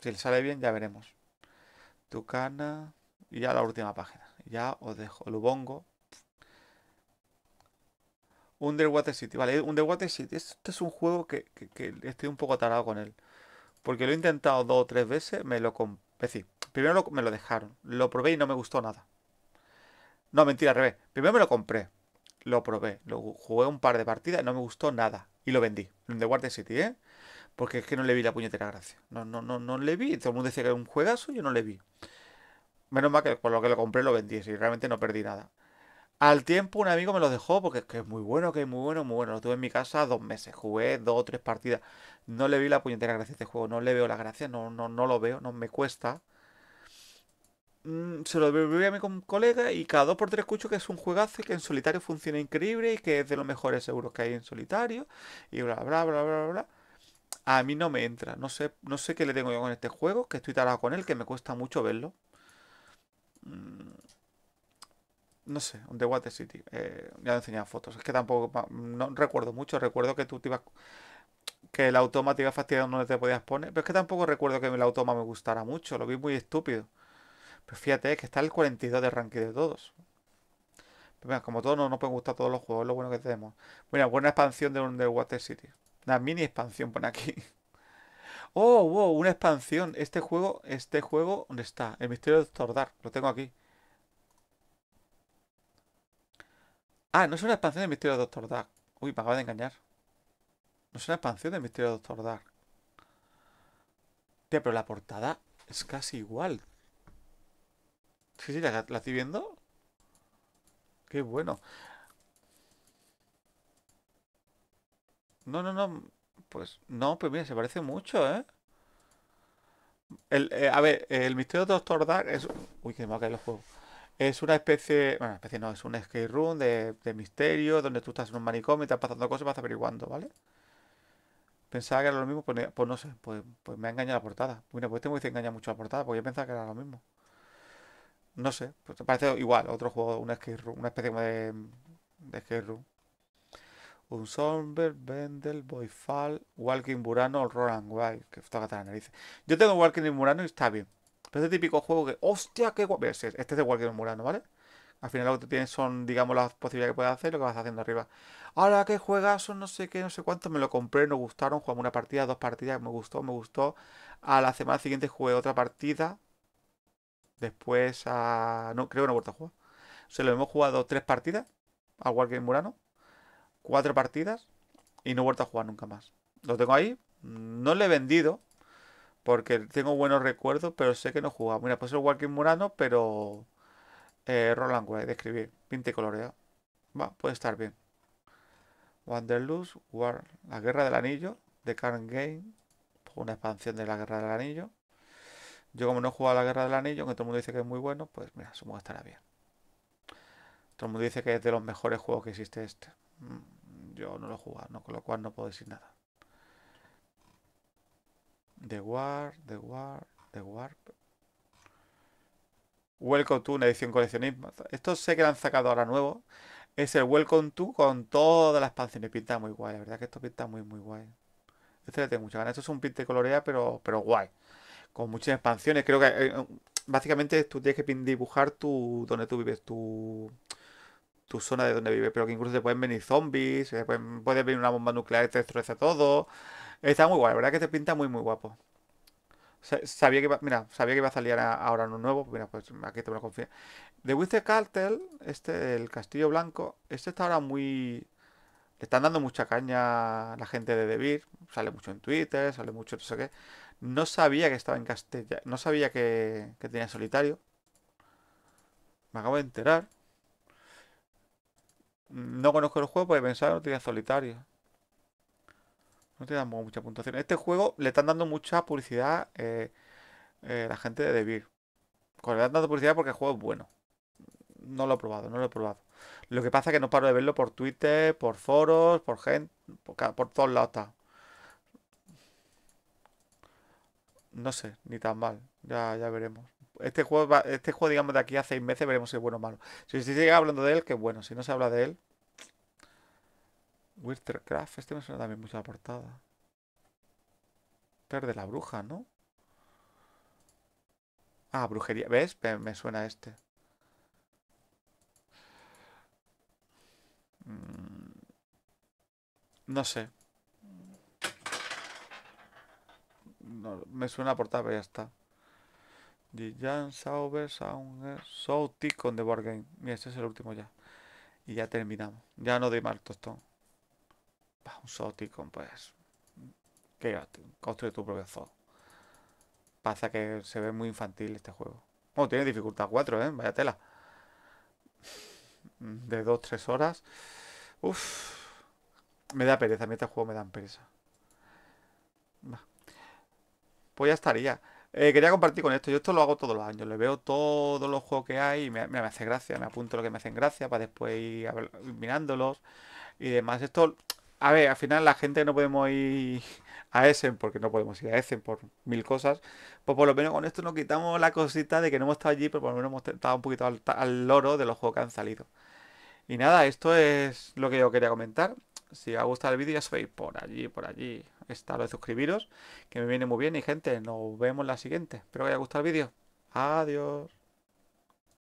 Si le sale bien, ya veremos. Tucana. Y ya la última página. Ya os dejo. Lubongo. Underwater City. Vale, Underwater City. Este es un juego que, estoy un poco atarado con él. Porque lo he intentado dos o tres veces. Me lo compré. primero me lo dejaron. Lo probé y no me gustó nada. No, mentira, al revés. Primero me lo compré. Lo probé. Lo jugué un par de partidas y no me gustó nada. Y lo vendí. Underwater City, ¿eh? porque es que no le vi la puñetera gracia. No, no, no, no le vi. Todo el mundo decía que era un juegazo, Y yo no le vi. Menos mal que por lo que lo compré lo vendí, y realmente no perdí nada. Al tiempo un amigo me lo dejó porque es que es muy bueno, que es muy bueno, muy bueno. Lo tuve en mi casa dos meses, jugué dos o tres partidas. No le vi la puñetera gracia a este juego, no le veo la gracia, no, no, no lo veo, no me cuesta. Mm, se lo vi a mi colega y cada dos por tres escucho que es un juegazo y que en solitario funciona increíble y que es de los mejores seguros que hay en solitario y bla, bla, bla, bla. bla a mí no me entra. No sé, no sé qué le tengo yo con este juego, que estoy tarado con él, que me cuesta mucho verlo. Mm, no sé, The Water City. Eh, ya he enseñado fotos. Es que tampoco no recuerdo mucho. Recuerdo que tú te ibas. Que el automa te iba fastidiando donde te podías poner. Pero es que tampoco recuerdo que el automa me gustara mucho. Lo vi muy estúpido. Pero fíjate, eh, que está el 42 de ranking de todos. Pero pues como todos no nos pueden gustar todos los juegos, lo bueno que tenemos. Bueno, buena expansión de un The Water City. Una mini expansión pone aquí. [laughs] Oh, wow, una expansión. Este juego, este juego, ¿dónde está? El misterio de Dark. lo tengo aquí. Ah, no es una expansión del misterio de Doctor Dark. Uy, me acaba de engañar. No es una expansión del misterio de Doctor Dark. pero la portada es casi igual. Sí, sí, la estoy viendo. Qué bueno. No, no, no. Pues no, pues mira, se parece mucho, ¿eh? El, eh, a ver, el misterio de Doctor Dark es. Uy, que me va a caer los juegos. Es una especie. Bueno, especie no, es un escape room de, misterio donde tú estás en un manicomio y estás pasando cosas y vas averiguando, ¿vale? Pensaba que era lo mismo, pues, pues no sé, pues, pues, me ha engañado la portada. Mira, pues que este me dice engaña mucho la portada, porque yo pensaba que era lo mismo. No sé, pues parece igual, otro juego, una escape room, una especie de, de escape room. Un Sonberg, Bendel, Boyfall, Walking Burano, Roland Wild. Que esto la nariz. Yo tengo Walking Murano y está bien. Pero este típico juego que. ¡Hostia, qué guapo! Este es de Walking Murano, ¿vale? Al final lo que tienes son, digamos, las posibilidades que puedes hacer y lo que vas haciendo arriba. Ahora que juegas no sé qué, no sé cuánto, me lo compré, nos gustaron, jugamos una partida, dos partidas, me gustó, me gustó. A la semana siguiente jugué otra partida. Después a. No, creo que no he vuelto a jugar. Se lo hemos jugado tres partidas a Walking Murano cuatro partidas y no he vuelto a jugar nunca más. Lo tengo ahí, no le he vendido porque tengo buenos recuerdos, pero sé que no jugaba. Mira, pues el Walking Murano, pero eh, Roland Way, de escribir, pinte coloreado. Va, puede estar bien. Wanderlust, War, La Guerra del Anillo, de Karen Game, una expansión de La Guerra del Anillo. Yo como no he jugado La Guerra del Anillo, aunque todo el mundo dice que es muy bueno, pues mira, supongo que estará bien. Todo el mundo dice que es de los mejores juegos que existe este. Mm, yo no lo he jugado, ¿no? con lo cual no puedo decir nada. The War, The War, The War. Welcome to, una edición coleccionista Esto sé que lo han sacado ahora nuevo. Es el Welcome to con todas las expansiones Pinta muy guay, la verdad que esto pinta muy, muy guay. Este le tengo mucha ganas. Esto es un pinte colorea, pero, pero guay. Con muchas expansiones. Creo que eh, básicamente tú tienes que dibujar tu, donde tú vives, tu, tu zona de donde vive pero que incluso te pueden venir zombies, puedes puede venir una bomba nuclear y te destroza todo. Está muy guay, la verdad que te pinta muy, muy guapo. Sabía que iba, mira, sabía que iba a salir ahora en un nuevo, pues mira, pues aquí te lo confío. The Witcher Cartel, este, el Castillo Blanco, este está ahora muy... Le están dando mucha caña la gente de Debir, sale mucho en Twitter, sale mucho no sé No sabía que estaba en Castilla no sabía que tenía solitario. Me acabo de enterar. No conozco el juego, porque pensaba que no tenía solitario. No te dan mucha puntuación. Este juego le están dando mucha publicidad eh, eh, la gente de Devir. Le están dando publicidad porque el juego es bueno. No lo he probado, no lo he probado. Lo que pasa es que no paro de verlo por Twitter, por foros, por gente, por, todos lados está. No sé, ni tan mal. Ya, ya veremos este juego, este juego, digamos, de aquí hace seis meses veremos si es bueno o malo. Si se sigue hablando de él, que bueno. Si no se habla de él. Wintercraft este me suena también mucho a la portada. Pero de la bruja, ¿no? Ah, brujería. ¿Ves? Me, suena a este. Mm, no sé. me suena a portada, pero ya está a Jan Sauber Souti con The Wargame. Mira, este es el último ya. Y ya terminamos. Ya no de mal tostón. un con pues. Que construye tu propio zoo. Pasa que se ve muy infantil este juego. Bueno, tiene dificultad 4, ¿eh? Vaya tela. De 2-3 horas. Uf. Me da pereza. A mí este juego me da pereza. Va. Pues ya estaría. Eh, quería compartir con esto. Yo esto lo hago todos los años. Le veo todos los juegos que hay y me, hace gracia. Me apunto lo que me hacen gracia para después ir mirándolos y demás. Esto, a ver, al final la gente no podemos ir a Essen porque no podemos ir a Essen por mil cosas. Pues por lo menos con esto nos quitamos la cosita de que no hemos estado allí, pero por lo menos hemos estado un poquito al, al loro de los juegos que han salido. Y nada, esto es lo que yo quería comentar. Si os ha gustado el vídeo, ya soy por allí, por allí. Está lo de suscribiros, que me viene muy bien. Y gente, nos vemos la siguiente. Espero que haya gustado el vídeo. Adiós.